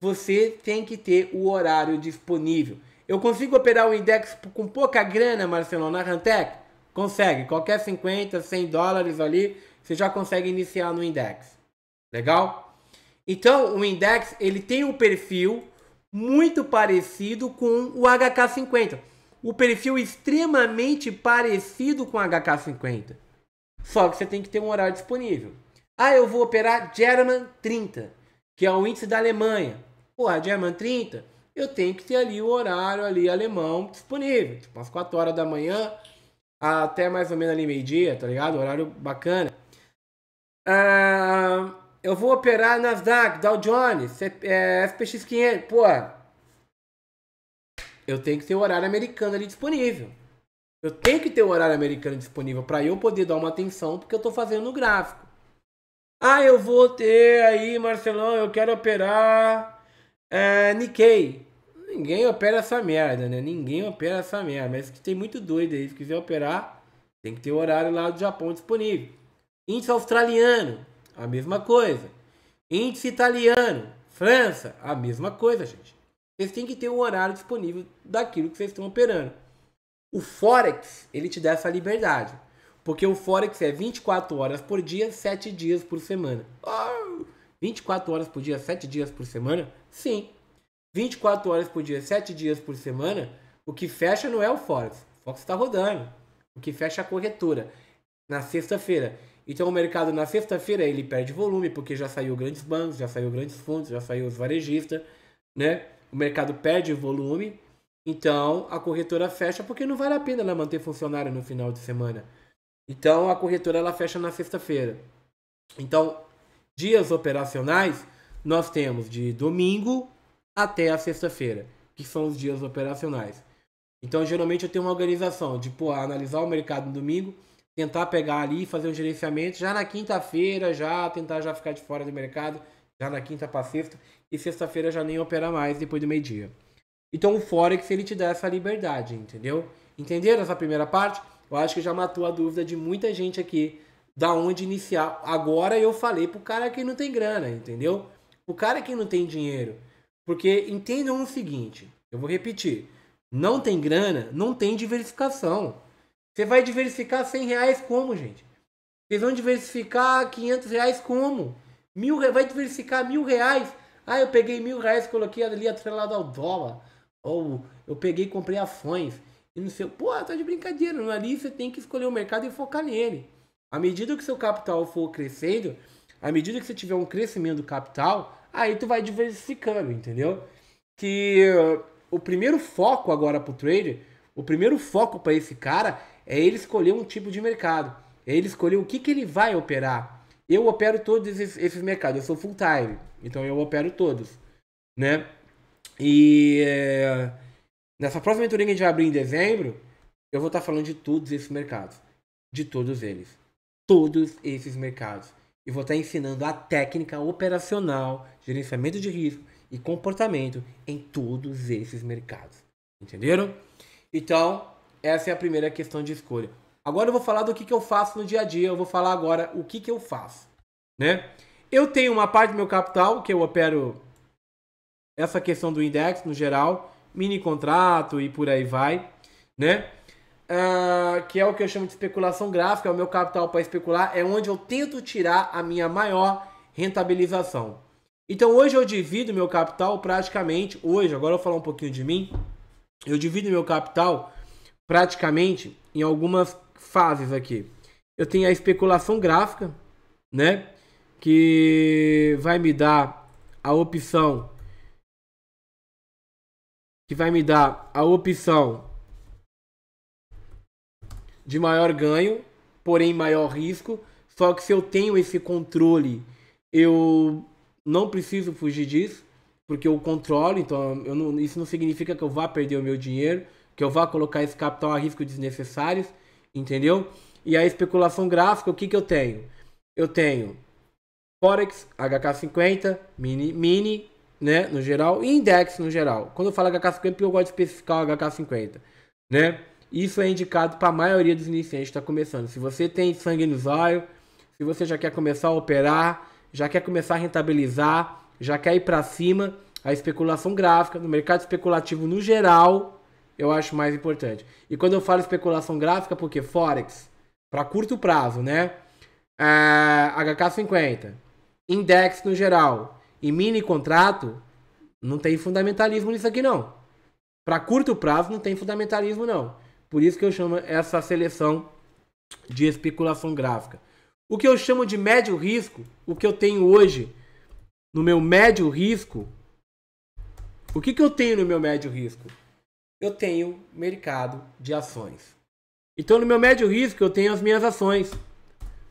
você tem que ter o horário disponível. Eu consigo operar o index com pouca grana, Marcelo, na Rantec? Consegue. Qualquer 50, 100 dólares ali, você já consegue iniciar no index. Legal? Então, o index, ele tem um perfil muito parecido com o HK50. O perfil extremamente parecido com o HK50. Só que você tem que ter um horário disponível. Ah, eu vou operar German 30, que é o índice da Alemanha. Porra, German 30, eu tenho que ter ali o horário ali alemão disponível. Tipo, às 4 horas da manhã até mais ou menos ali meio-dia, tá ligado? Horário bacana. Ah, eu vou operar Nasdaq, Dow Jones, é, SPX 500. Pô, eu tenho que ter o horário americano ali disponível. Eu tenho que ter o horário americano disponível para eu poder dar uma atenção porque eu tô fazendo no gráfico. Ah, eu vou ter aí, Marcelão, eu quero operar é, Nikkei. Ninguém opera essa merda, né? Ninguém opera essa merda. Mas que tem muito doido aí. Se quiser operar, tem que ter o horário lá do Japão disponível. Índice australiano, a mesma coisa. Índice italiano, França, a mesma coisa, gente. Vocês têm que ter um horário disponível daquilo que vocês estão operando. O Forex, ele te dá essa liberdade. Porque o Forex é 24 horas por dia, 7 dias por semana. Oh, 24 horas por dia, 7 dias por semana? Sim. 24 horas por dia, 7 dias por semana, o que fecha não é o Forex. O Forex está rodando. O que fecha é a corretora. Na sexta-feira. Então o mercado na sexta-feira ele perde volume, porque já saiu grandes bancos, já saiu grandes fundos, já saiu os varejistas, né? O mercado perde volume, então a corretora fecha porque não vale a pena ela manter funcionário no final de semana. Então a corretora ela fecha na sexta-feira. Então, dias operacionais nós temos de domingo até a sexta-feira, que são os dias operacionais. Então, geralmente eu tenho uma organização de pô, analisar o mercado no domingo, tentar pegar ali, fazer um gerenciamento já na quinta-feira, já tentar já ficar de fora do mercado, já na quinta para sexta, e sexta-feira já nem operar mais depois do meio-dia. Então, o Forex ele te dá essa liberdade, entendeu? Entenderam essa primeira parte? Eu acho que já matou a dúvida de muita gente aqui da onde iniciar. Agora eu falei pro cara que não tem grana, entendeu? O cara que não tem dinheiro. Porque entendam o seguinte, eu vou repetir. Não tem grana, não tem diversificação. Você vai diversificar 100 reais como, gente? Vocês vão diversificar 500 reais como? Mil, vai diversificar mil reais? Ah, eu peguei mil reais, coloquei ali atrelado ao dólar. Ou eu peguei e comprei ações. E não sei, pô, tá de brincadeira. É ali você tem que escolher o mercado e focar nele. À medida que seu capital for crescendo, à medida que você tiver um crescimento do capital, aí tu vai diversificando, entendeu? Que uh, o primeiro foco agora pro trader, o primeiro foco para esse cara é ele escolher um tipo de mercado. É ele escolher o que, que ele vai operar. Eu opero todos esses, esses mercados, eu sou full time, então eu opero todos, né? E eh, Nessa próxima mentoria que a gente vai abrir em dezembro, eu vou estar falando de todos esses mercados. De todos eles. Todos esses mercados. E vou estar ensinando a técnica operacional, gerenciamento de risco e comportamento em todos esses mercados. Entenderam? Então, essa é a primeira questão de escolha. Agora eu vou falar do que, que eu faço no dia a dia. Eu vou falar agora o que, que eu faço. Né? Eu tenho uma parte do meu capital que eu opero essa questão do index no geral mini contrato e por aí vai, né? Uh, que é o que eu chamo de especulação gráfica, é o meu capital para especular, é onde eu tento tirar a minha maior rentabilização. Então hoje eu divido meu capital praticamente, hoje, agora eu vou falar um pouquinho de mim, eu divido meu capital praticamente em algumas fases aqui. Eu tenho a especulação gráfica, né? Que vai me dar a opção que vai me dar a opção de maior ganho, porém maior risco. Só que se eu tenho esse controle, eu não preciso fugir disso, porque eu controlo, então não, isso não significa que eu vá perder o meu dinheiro, que eu vá colocar esse capital a risco desnecessários, entendeu? E a especulação gráfica, o que, que eu tenho? Eu tenho Forex, HK50, Mini, Mini né, no geral, e index no geral. Quando eu falo HK50, porque eu gosto de especificar o HK50, né? Isso é indicado para a maioria dos iniciantes que está começando. Se você tem sangue no zóio, se você já quer começar a operar, já quer começar a rentabilizar, já quer ir para cima, a especulação gráfica, no mercado especulativo no geral, eu acho mais importante. E quando eu falo especulação gráfica, porque Forex, para curto prazo, né? É, HK50, index no geral, e mini contrato, não tem fundamentalismo nisso aqui, não. Para curto prazo, não tem fundamentalismo, não. Por isso que eu chamo essa seleção de especulação gráfica. O que eu chamo de médio risco, o que eu tenho hoje no meu médio risco, o que, que eu tenho no meu médio risco? Eu tenho mercado de ações. Então, no meu médio risco, eu tenho as minhas ações,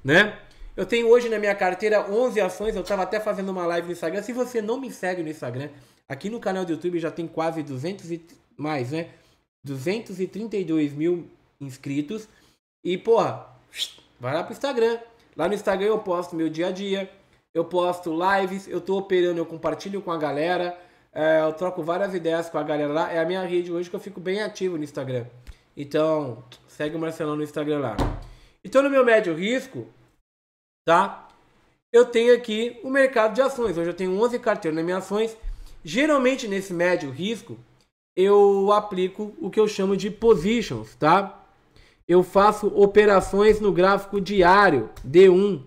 né? Eu tenho hoje na minha carteira 11 ações, eu estava até fazendo uma live no Instagram. Se você não me segue no Instagram, aqui no canal do YouTube já tem quase 200 e mais, né? 232 mil inscritos. E, porra, vai lá pro Instagram. Lá no Instagram eu posto meu dia a dia, eu posto lives, eu tô operando, eu compartilho com a galera, é, eu troco várias ideias com a galera lá. É a minha rede hoje que eu fico bem ativo no Instagram. Então, segue o Marcelão no Instagram lá. Então, no meu médio risco, tá? Eu tenho aqui o mercado de ações. Hoje eu tenho 11 carteiras nas minhas ações. Geralmente nesse médio risco, eu aplico o que eu chamo de positions, tá? Eu faço operações no gráfico diário, D1.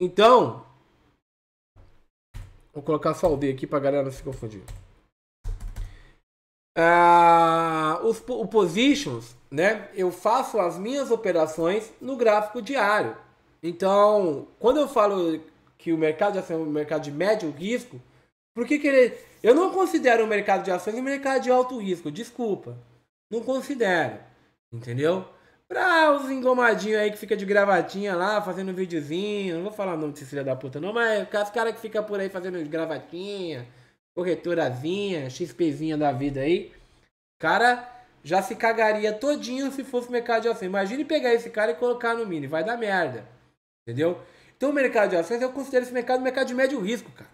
Então, vou colocar só o D aqui para galera não se confundir. Ah, os, o positions né? Eu faço as minhas operações no gráfico diário. Então, quando eu falo que o mercado de ações é um mercado de médio risco, por que querer? Eu não considero o mercado de ações um mercado de alto risco, desculpa. Não considero. Entendeu? Pra os engomadinhos aí que fica de gravatinha lá, fazendo videozinho. Não vou falar o nome desse filho da puta, não, mas os caras que fica por aí fazendo gravatinha, corretorazinha, XPzinha da vida aí. Cara, já se cagaria todinho se fosse mercado de ações. Imagine pegar esse cara e colocar no mini, vai dar merda. Entendeu? Então o mercado de ações eu considero esse mercado um mercado de médio risco, cara.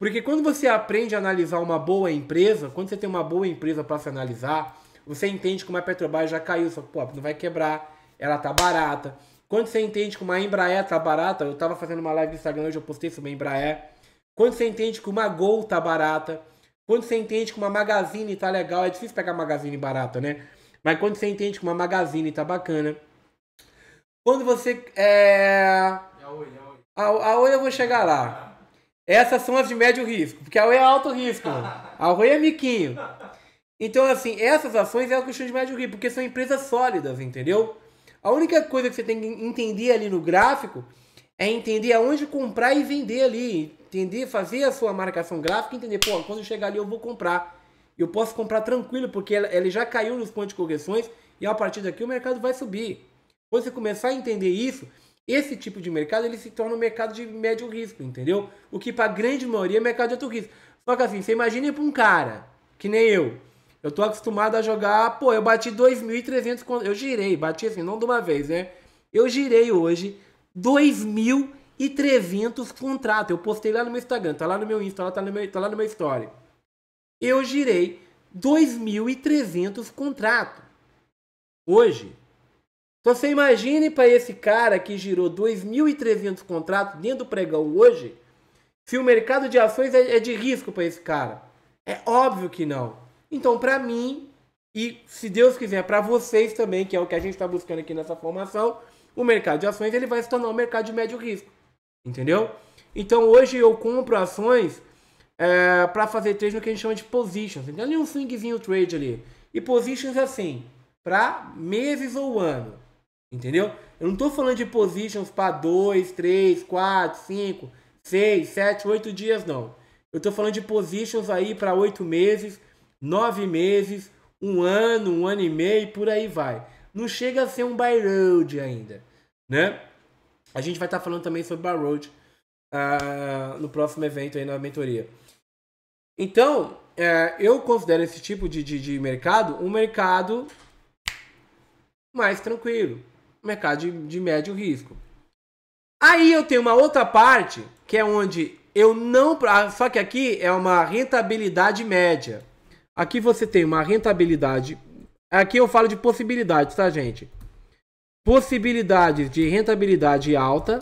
Porque quando você aprende a analisar uma boa empresa, quando você tem uma boa empresa para se analisar, você entende que uma Petrobras já caiu, só que pô, não vai quebrar, ela tá barata. Quando você entende que uma Embraer tá barata, eu tava fazendo uma live no Instagram hoje, eu postei sobre a Embraer. Quando você entende que uma Gol tá barata, quando você entende que uma Magazine tá legal, é difícil pegar Magazine barata, né? Mas quando você entende que uma Magazine tá bacana. Quando você. É... A, Oi, a, Oi. a, a Oi eu vou chegar lá. Essas são as de médio risco, porque a Oi é alto risco, mano. A Oi é miquinho. Então, assim, essas ações é o que eu chamo de médio risco, porque são empresas sólidas, entendeu? A única coisa que você tem que entender ali no gráfico é entender aonde comprar e vender ali entender, fazer a sua marcação gráfica, entender, pô, quando chegar ali eu vou comprar. Eu posso comprar tranquilo, porque ele já caiu nos pontos de correções e a partir daqui o mercado vai subir. Quando você começar a entender isso, esse tipo de mercado ele se torna um mercado de médio risco, entendeu? O que para a grande maioria é mercado de alto risco. Só que assim, você imagina para um cara, que nem eu, eu tô acostumado a jogar, pô, eu bati 2.300, eu girei, bati assim, não de uma vez, né? Eu girei hoje 2.000 e 300 contratos. Eu postei lá no meu Instagram, tá lá no meu Insta, tá, no meu, tá lá no meu Story. Eu girei 2.300 contratos. Hoje. Então você imagine para esse cara que girou 2.300 contratos dentro do pregão hoje, se o mercado de ações é, é de risco para esse cara. É óbvio que não. Então, para mim, e se Deus quiser, para vocês também, que é o que a gente está buscando aqui nessa formação, o mercado de ações ele vai se tornar um mercado de médio risco. Entendeu? Então hoje eu compro ações é, para fazer trade no que a gente chama de positions. Então ali um swingzinho trade ali. E positions assim, para meses ou ano. Entendeu? Eu não estou falando de positions para 2, 3, 4, 5, 6, 7, 8 dias não. Eu estou falando de positions aí para 8 meses, 9 meses, um ano, um ano e meio, por aí vai. Não chega a ser um buy road ainda, né? A gente vai estar tá falando também sobre Barroad uh, ah, no próximo evento aí na mentoria. Então, é, eu considero esse tipo de, de, de, mercado um mercado mais tranquilo. Um mercado de, de médio risco. Aí eu tenho uma outra parte, que é onde eu não. Só que aqui é uma rentabilidade média. Aqui você tem uma rentabilidade. Aqui eu falo de possibilidades, tá, gente? possibilidades de rentabilidade alta.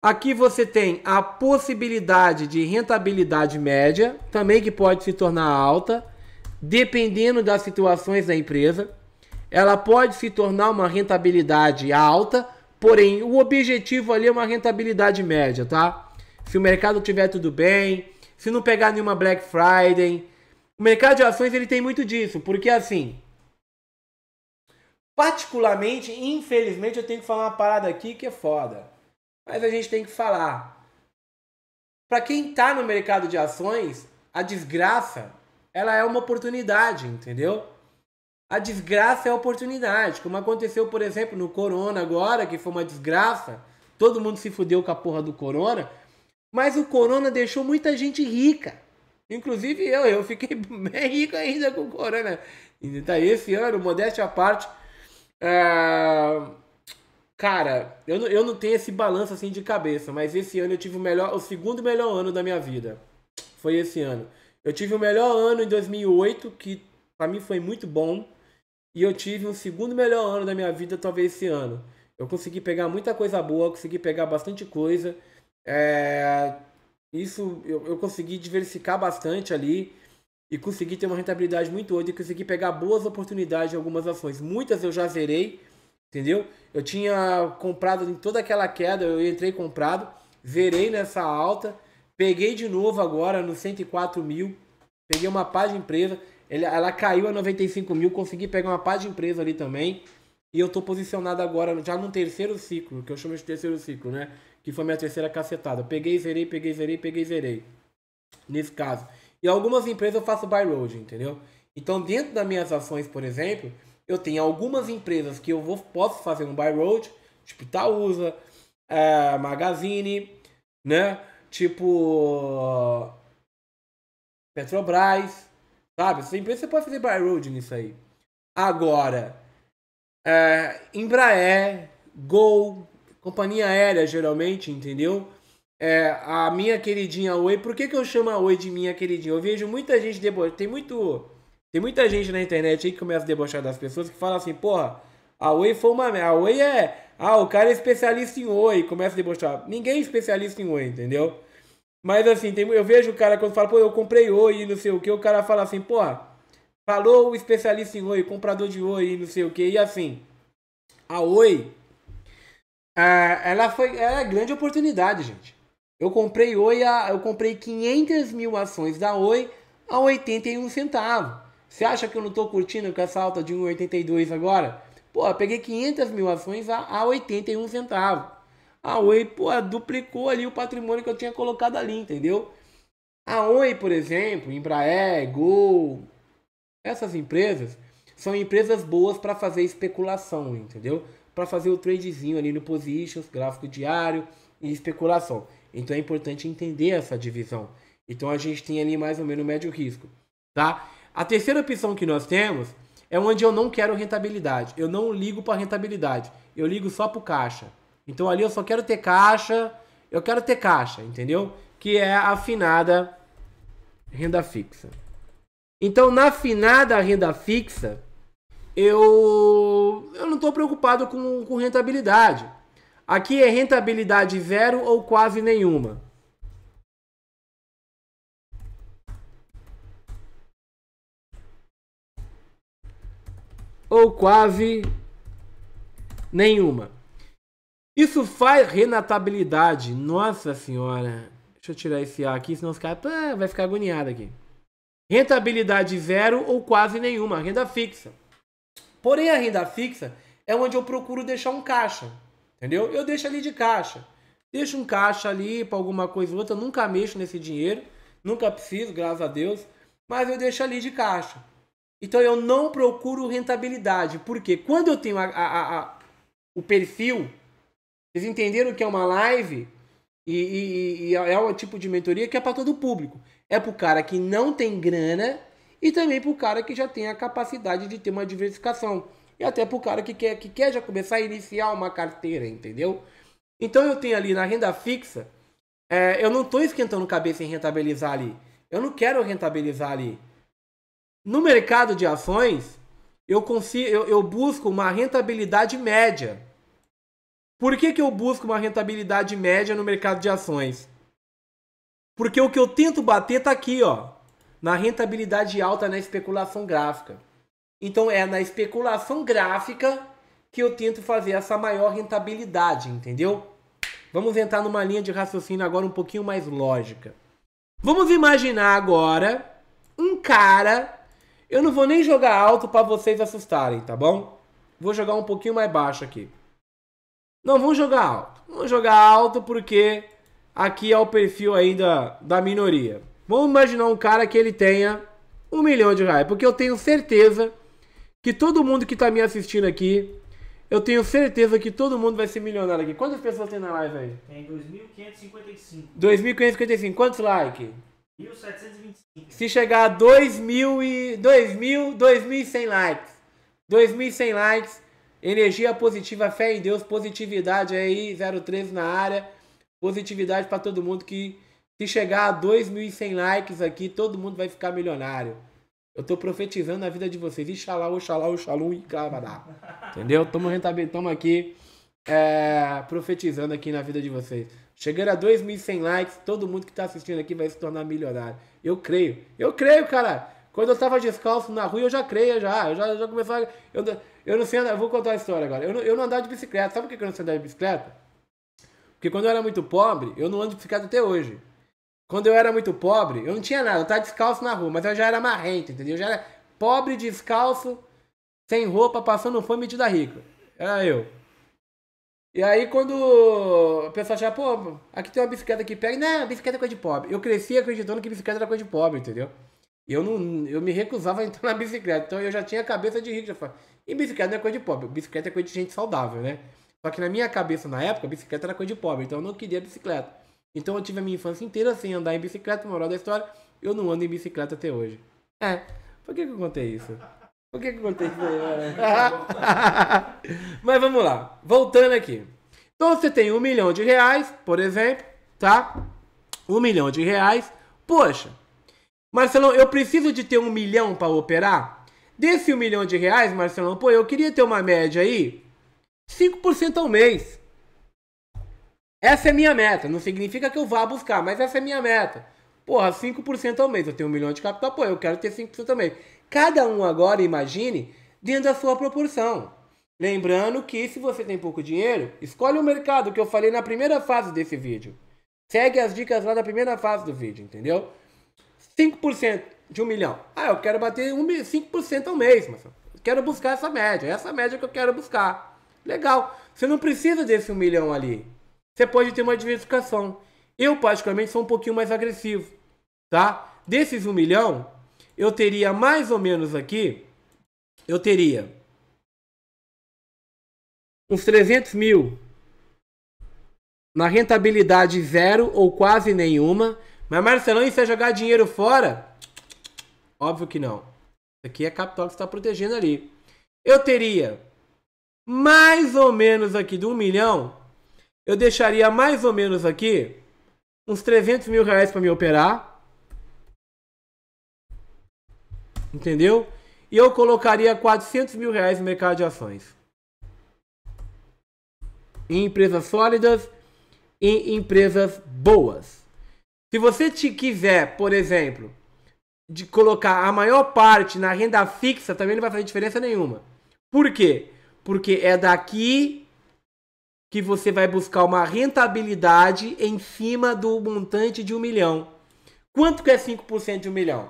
Aqui você tem a possibilidade de rentabilidade média, também que pode se tornar alta, dependendo das situações da empresa. Ela pode se tornar uma rentabilidade alta, porém o objetivo ali é uma rentabilidade média, tá? Se o mercado tiver tudo bem, se não pegar nenhuma Black Friday, o mercado de ações ele tem muito disso, porque assim, Particularmente, infelizmente, eu tenho que falar uma parada aqui que é foda. Mas a gente tem que falar. Para quem tá no mercado de ações, a desgraça, ela é uma oportunidade, entendeu? A desgraça é a oportunidade, como aconteceu, por exemplo, no corona agora, que foi uma desgraça. Todo mundo se fudeu com a porra do corona, mas o corona deixou muita gente rica. Inclusive eu, eu fiquei bem rico ainda com o corona. Então, esse ano, modéstia à parte, ah, cara, eu, eu não tenho esse balanço assim de cabeça, mas esse ano eu tive o melhor, o segundo melhor ano da minha vida. Foi esse ano. Eu tive o melhor ano em 2008, que para mim foi muito bom. E eu tive o segundo melhor ano da minha vida, talvez esse ano. Eu consegui pegar muita coisa boa, consegui pegar bastante coisa. É, isso eu, eu consegui diversificar bastante ali e consegui ter uma rentabilidade muito alta e consegui pegar boas oportunidades em algumas ações. Muitas eu já zerei, entendeu? Eu tinha comprado em toda aquela queda, eu entrei comprado, zerei nessa alta, peguei de novo agora no 104 mil, peguei uma pá de empresa, ela caiu a 95 mil, consegui pegar uma pá de empresa ali também. E eu tô posicionado agora já no terceiro ciclo, que eu chamo de terceiro ciclo, né? Que foi minha terceira cacetada. Peguei, zerei, peguei, zerei, peguei, zerei. Nesse caso. E algumas empresas eu faço buy road, entendeu? Então, dentro das minhas ações, por exemplo, eu tenho algumas empresas que eu vou, posso fazer um buy road, tipo Itaúsa, é, Magazine, né? Tipo Petrobras, sabe? Essa empresa você pode fazer buy road nisso aí. Agora, é, Embraer, Gol, companhia aérea geralmente, entendeu? é, a minha queridinha Oi. Por que, que eu chamo a Oi de minha queridinha? Eu vejo muita gente debochando. Tem, muito, tem muita gente na internet aí que começa a debochar das pessoas que fala assim, porra, a Oi foi uma. A Oi é. Ah, o cara é especialista em Oi. Começa a debochar. Ninguém é especialista em Oi, entendeu? Mas assim, tem, eu vejo o cara quando fala, pô, eu comprei Oi e não sei o que, o cara fala assim, porra, falou o especialista em Oi, comprador de Oi e não sei o que, e assim, a Oi, é, ela foi, é grande oportunidade, gente. Eu comprei Oi a, eu comprei 500 mil ações da Oi a 81 centavos. Você acha que eu não estou curtindo com essa alta de 1,82 agora? Pô, eu peguei 500 mil ações a, a 81 centavos. A Oi, pô, duplicou ali o patrimônio que eu tinha colocado ali, entendeu? A Oi, por exemplo, Embraer, Gol, essas empresas são empresas boas para fazer especulação, entendeu? para fazer o tradezinho ali no positions, gráfico diário e especulação. Então é importante entender essa divisão. Então a gente tem ali mais ou menos médio risco, tá? A terceira opção que nós temos é onde eu não quero rentabilidade. Eu não ligo para rentabilidade. Eu ligo só para caixa. Então ali eu só quero ter caixa, eu quero ter caixa, entendeu? Que é a afinada renda fixa. Então na afinada renda fixa, eu, eu não estou preocupado com, com rentabilidade. Aqui é rentabilidade zero ou quase nenhuma. Ou quase nenhuma. Isso faz renatabilidade. Nossa senhora. Deixa eu tirar esse A aqui, senão ficar, vai ficar agoniado aqui. Rentabilidade zero ou quase nenhuma. Renda fixa. Porém, a renda fixa é onde eu procuro deixar um caixa, entendeu? Eu deixo ali de caixa. Deixo um caixa ali para alguma coisa ou outra, eu nunca mexo nesse dinheiro, nunca preciso, graças a Deus, mas eu deixo ali de caixa. Então eu não procuro rentabilidade, porque quando eu tenho a, a, a, o perfil, vocês entenderam que é uma live e, e, e é um é tipo de mentoria que é para todo o público. É para o cara que não tem grana e também para o cara que já tem a capacidade de ter uma diversificação. E até para o cara que quer, que quer já começar a iniciar uma carteira, entendeu? Então eu tenho ali na renda fixa, é, eu não estou esquentando cabeça em rentabilizar ali. Eu não quero rentabilizar ali. No mercado de ações, eu, consigo, eu, eu busco uma rentabilidade média. Por que, que eu busco uma rentabilidade média no mercado de ações? Porque o que eu tento bater está aqui, ó na rentabilidade alta na especulação gráfica. Então é na especulação gráfica que eu tento fazer essa maior rentabilidade, entendeu? Vamos entrar numa linha de raciocínio agora um pouquinho mais lógica. Vamos imaginar agora um cara. Eu não vou nem jogar alto para vocês assustarem, tá bom? Vou jogar um pouquinho mais baixo aqui. Não, vamos jogar alto. Vamos jogar alto porque aqui é o perfil ainda da minoria. Vamos imaginar um cara que ele tenha um milhão de reais, porque eu tenho certeza que todo mundo que está me assistindo aqui, eu tenho certeza que todo mundo vai ser milionário aqui. Quantas pessoas tem na live aí? Tem 2.555. 2.555. Quantos likes? 1.725. Se chegar a 2.000 e... 2.000, 2.100 likes. 2.100 likes. Energia positiva, fé em Deus, positividade aí, 013 na área. Positividade para todo mundo que se chegar a 2.100 likes aqui, todo mundo vai ficar milionário. Eu tô profetizando a vida de vocês. Inxalá, oxalá, oxalum e clavadá. Entendeu? Tamo, tamo aqui é, profetizando aqui na vida de vocês. Chegando a 2.100 likes, todo mundo que tá assistindo aqui vai se tornar milionário. Eu creio. Eu creio, cara. Quando eu tava descalço na rua, eu já creia já. Eu já, já começava... Eu, eu não sei andar... Vou contar a história agora. Eu não, eu não andava de bicicleta. Sabe por que eu não sei andar de bicicleta? Porque quando eu era muito pobre, eu não ando de bicicleta até hoje. Quando eu era muito pobre, eu não tinha nada, eu tava descalço na rua, mas eu já era marrento, entendeu? Eu já era pobre, descalço, sem roupa, passando fome de dar rico. Era eu. E aí quando o pessoal achava, pô, aqui tem uma bicicleta que pega, não, bicicleta é coisa de pobre. Eu cresci acreditando que bicicleta era coisa de pobre, entendeu? Eu não, eu me recusava a entrar na bicicleta, então eu já tinha a cabeça de rico, já e bicicleta não é coisa de pobre, bicicleta é coisa de gente saudável, né? Só que na minha cabeça na época, bicicleta era coisa de pobre, então eu não queria bicicleta. Então eu tive a minha infância inteira sem andar em bicicleta, moral da história, eu não ando em bicicleta até hoje. É, por que, que eu contei isso? Por que, que eu contei isso aí? Mas vamos lá, voltando aqui. Então você tem um milhão de reais, por exemplo, tá? Um milhão de reais. Poxa, Marcelão, eu preciso de ter um milhão para operar? Desse um milhão de reais, Marcelão, pô, eu queria ter uma média aí 5% ao mês. Essa é minha meta. Não significa que eu vá buscar, mas essa é minha meta. Porra, 5% ao mês. Eu tenho um milhão de capital, pô, eu quero ter 5% ao mês. Cada um agora imagine dentro da sua proporção. Lembrando que se você tem pouco dinheiro, escolhe o mercado que eu falei na primeira fase desse vídeo. Segue as dicas lá da primeira fase do vídeo, entendeu? 5% de um milhão. Ah, eu quero bater 5% ao mês, mas quero buscar essa média. Essa média que eu quero buscar. Legal. Você não precisa desse um milhão ali você pode ter uma diversificação. Eu, particularmente, sou um pouquinho mais agressivo, tá? Desses um milhão, eu teria mais ou menos aqui, eu teria uns 300 mil na rentabilidade zero ou quase nenhuma. Mas, Marcelão, isso é jogar dinheiro fora? Óbvio que não. Isso aqui é capital que está protegendo ali. Eu teria mais ou menos aqui de um milhão eu deixaria mais ou menos aqui uns 300 mil reais para me operar. Entendeu? E eu colocaria 400 mil reais no mercado de ações. Em empresas sólidas, em empresas boas. Se você te quiser, por exemplo, de colocar a maior parte na renda fixa, também não vai fazer diferença nenhuma. Por quê? Porque é daqui que você vai buscar uma rentabilidade em cima do montante de um milhão. Quanto que é 5% de um milhão?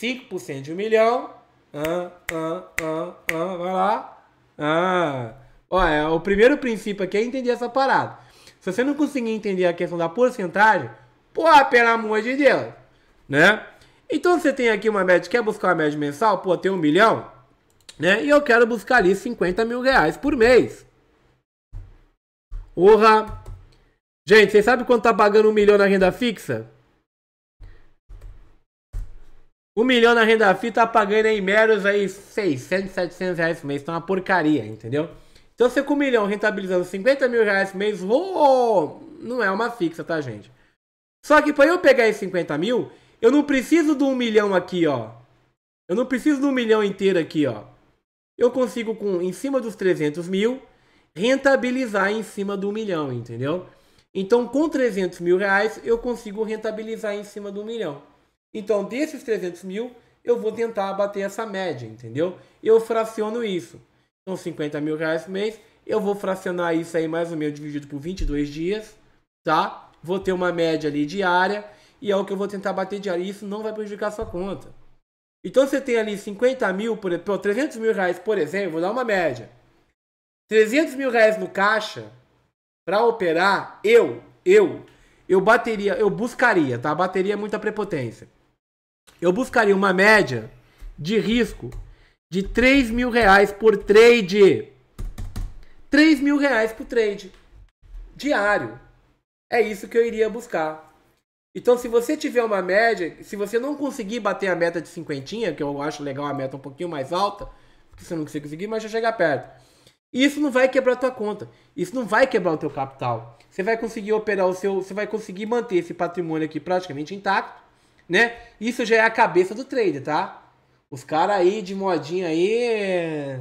5% de um milhão. Ah, ah, ah, ah, vai lá. Ah. Olha, é, o primeiro princípio aqui é entender essa parada. Se você não conseguir entender a questão da porcentagem, pô, pelo amor de Deus, né? Então você tem aqui uma média, quer buscar uma média mensal? Pô, tem um milhão, né? E eu quero buscar ali 50 mil reais por mês. Porra! Gente, vocês sabem quanto tá pagando um milhão na renda fixa? Um milhão na renda fixa tá pagando aí meros aí 600, 700 reais por mês. Então é uma porcaria, entendeu? Então você com um milhão rentabilizando 50 mil reais por mês, oh, não é uma fixa, tá, gente? Só que para eu pegar esses 50 mil, eu não preciso do um milhão aqui, ó. Eu não preciso do um milhão inteiro aqui, ó. Eu consigo com em cima dos 300 mil rentabilizar em cima do milhão, entendeu? Então, com 300 mil reais, eu consigo rentabilizar em cima do milhão. Então, desses 300 mil, eu vou tentar bater essa média, entendeu? Eu fraciono isso. Então, 50 mil reais por mês, eu vou fracionar isso aí mais ou menos dividido por 22 dias, tá? Vou ter uma média ali diária e é o que eu vou tentar bater diário. isso não vai prejudicar a sua conta. Então, você tem ali 50 mil, por, 300 mil reais, por exemplo, vou dar uma média. 300 mil reais no caixa para operar, eu, eu, eu bateria, eu buscaria, tá? Bateria é muita prepotência. Eu buscaria uma média de risco de 3 mil reais por trade. 3 mil reais por trade. Diário. É isso que eu iria buscar. Então, se você tiver uma média, se você não conseguir bater a meta de cinquentinha, que eu acho legal a meta um pouquinho mais alta, porque você não conseguir, mas já chega perto. Isso não vai quebrar a tua conta. Isso não vai quebrar o teu capital. Você vai conseguir operar o seu, você vai conseguir manter esse patrimônio aqui praticamente intacto, né? Isso já é a cabeça do trader, tá? Os caras aí de modinha aí,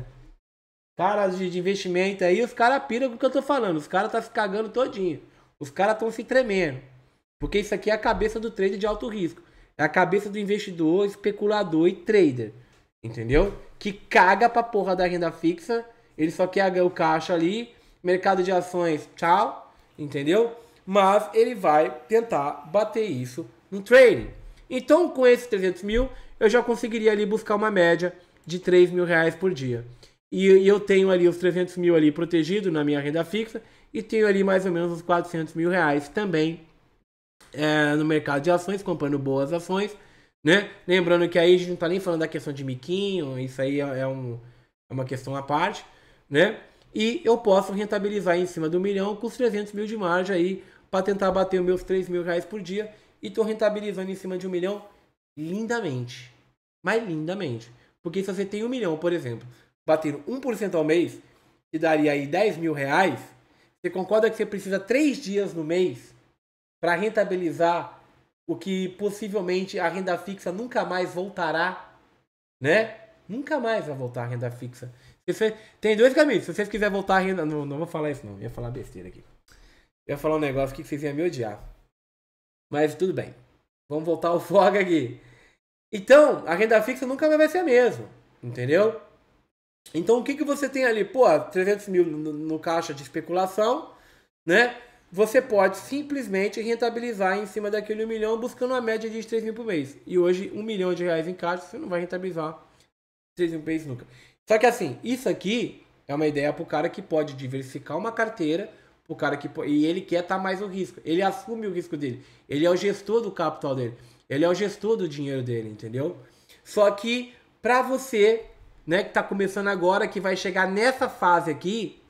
caras de, de, investimento aí, os caras piram com o que eu tô falando. Os caras tá se cagando todinho. Os caras estão se tremendo. Porque isso aqui é a cabeça do trader de alto risco. É a cabeça do investidor, especulador e trader. Entendeu? Que caga pra porra da renda fixa ele só quer o caixa ali, mercado de ações, tchau, entendeu? Mas ele vai tentar bater isso no trading. Então, com esses 300 mil, eu já conseguiria ali buscar uma média de 3 mil reais por dia. E, e eu tenho ali os 300 mil ali protegido na minha renda fixa e tenho ali mais ou menos os 400 mil reais também é, no mercado de ações, comprando boas ações, né? Lembrando que aí a gente não tá nem falando da questão de miquinho, isso aí é, é um, é uma questão à parte né? E eu posso rentabilizar em cima do milhão com os 300 mil de margem aí para tentar bater os meus 3 mil reais por dia e estou rentabilizando em cima de um milhão lindamente. Mas lindamente. Porque se você tem um milhão, por exemplo, bater 1% ao mês, que daria aí 10 mil reais, você concorda que você precisa 3 dias no mês para rentabilizar o que possivelmente a renda fixa nunca mais voltará, né? Nunca mais vai voltar a renda fixa. Você, tem dois caminhos. Se vocês quiserem voltar rindo. Não, não vou falar isso, não. Eu ia falar besteira aqui. Eu ia falar um negócio aqui que vocês iam me odiar. Mas tudo bem. Vamos voltar ao fogo aqui. Então, a renda fixa nunca vai ser a mesma. Entendeu? Então, o que, que você tem ali? Pô, 300 mil no, no caixa de especulação, né? Você pode simplesmente rentabilizar em cima daquele 1 milhão buscando uma média de 3 mil por mês. E hoje, 1 milhão de reais em caixa, você não vai rentabilizar 3 mil por mês nunca. Só que assim, isso aqui é uma ideia para o cara que pode diversificar uma carteira, pro cara que e ele quer estar tá mais o risco. Ele assume o risco dele. Ele é o gestor do capital dele. Ele é o gestor do dinheiro dele, entendeu? Só que para você, né, que está começando agora, que vai chegar nessa fase aqui,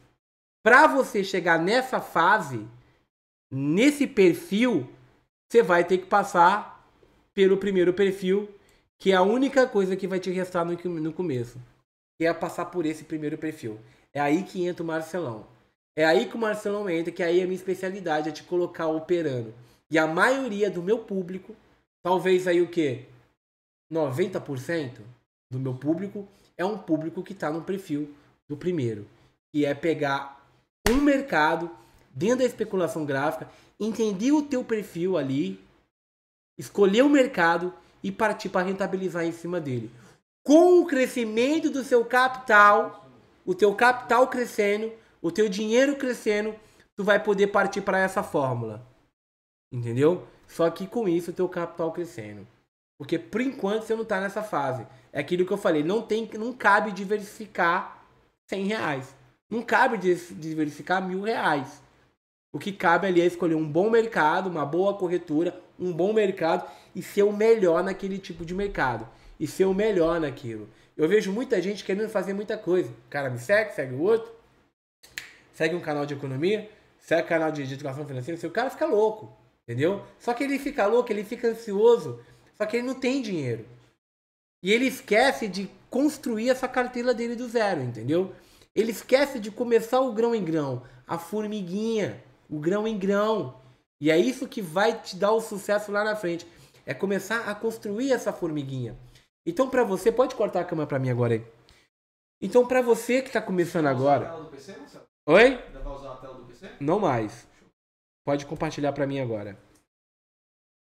para você chegar nessa fase, nesse perfil, você vai ter que passar pelo primeiro perfil, que é a única coisa que vai te restar no, no começo que é passar por esse primeiro perfil. É aí que entra o Marcelão. É aí que o Marcelão entra, que aí a minha especialidade é te colocar operando. E a maioria do meu público, talvez aí o quê? 90% do meu público é um público que está no perfil do primeiro, que é pegar um mercado dentro da especulação gráfica, entender o teu perfil ali, escolher o mercado e partir para rentabilizar em cima dele com o crescimento do seu capital, o teu capital crescendo, o teu dinheiro crescendo, tu vai poder partir para essa fórmula. Entendeu? Só que com isso o teu capital crescendo. Porque por enquanto você não está nessa fase. É aquilo que eu falei, não tem, não cabe diversificar 100 reais. Não cabe diversificar mil reais. O que cabe ali é escolher um bom mercado, uma boa corretora, um bom mercado e ser o melhor naquele tipo de mercado e ser o melhor naquilo. Eu vejo muita gente querendo fazer muita coisa. O cara me segue, segue o outro, segue um canal de economia, segue um canal de, educação financeira. o cara fica louco, entendeu? Só que ele fica louco, ele fica ansioso, só que ele não tem dinheiro. E ele esquece de construir essa carteira dele do zero, entendeu? Ele esquece de começar o grão em grão, a formiguinha, o grão em grão. E é isso que vai te dar o sucesso lá na frente. É começar a construir essa formiguinha. Então, para você, pode cortar a câmera para mim agora aí. Então, para você que tá começando agora. PC, Oi? Não mais. Pode compartilhar para mim agora.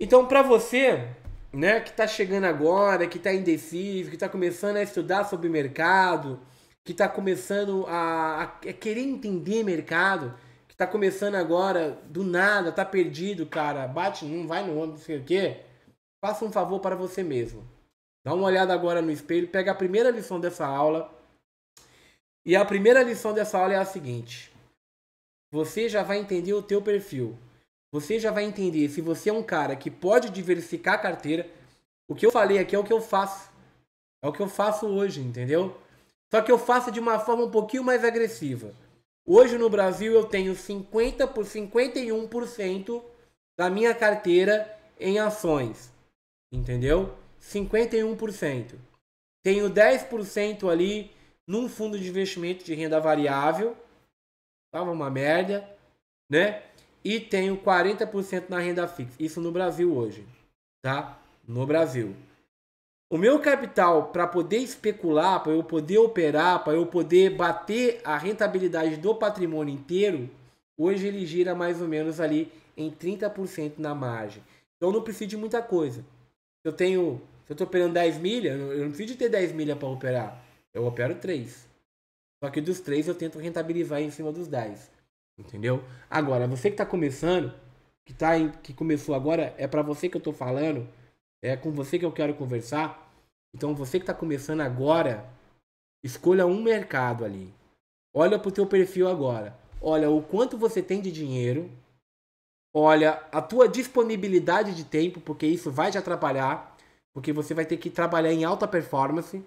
Então, para você, né, que tá chegando agora, que tá indeciso, que tá começando a estudar sobre mercado, que tá começando a, a querer entender mercado, que tá começando agora do nada, tá perdido, cara, bate, não vai no ônibus, não sei o quê. Faça um favor para você mesmo Dá uma olhada agora no espelho, pega a primeira lição dessa aula. E a primeira lição dessa aula é a seguinte: você já vai entender o teu perfil. Você já vai entender se você é um cara que pode diversificar a carteira. O que eu falei aqui é o que eu faço. É o que eu faço hoje, entendeu? Só que eu faço de uma forma um pouquinho mais agressiva. Hoje no Brasil eu tenho 50 por 51% da minha carteira em ações. Entendeu? 51%. Tenho 10% ali num fundo de investimento de renda variável. Tava uma merda, né? E tenho 40% na renda fixa. Isso no Brasil hoje, tá? No Brasil. O meu capital para poder especular, para eu poder operar, para eu poder bater a rentabilidade do patrimônio inteiro, hoje ele gira mais ou menos ali em 30% na margem. Então não preciso de muita coisa. Eu tenho se eu tô operando 10 milhas, eu não preciso de ter 10 milhas para operar. Eu opero 3. Só que dos 3 eu tento rentabilizar em cima dos 10. Entendeu? Agora, você que tá começando, que, tá em, que começou agora, é para você que eu tô falando, é com você que eu quero conversar. Então, você que tá começando agora, escolha um mercado ali. Olha pro teu perfil agora. Olha o quanto você tem de dinheiro. Olha a tua disponibilidade de tempo, porque isso vai te atrapalhar porque você vai ter que trabalhar em alta performance,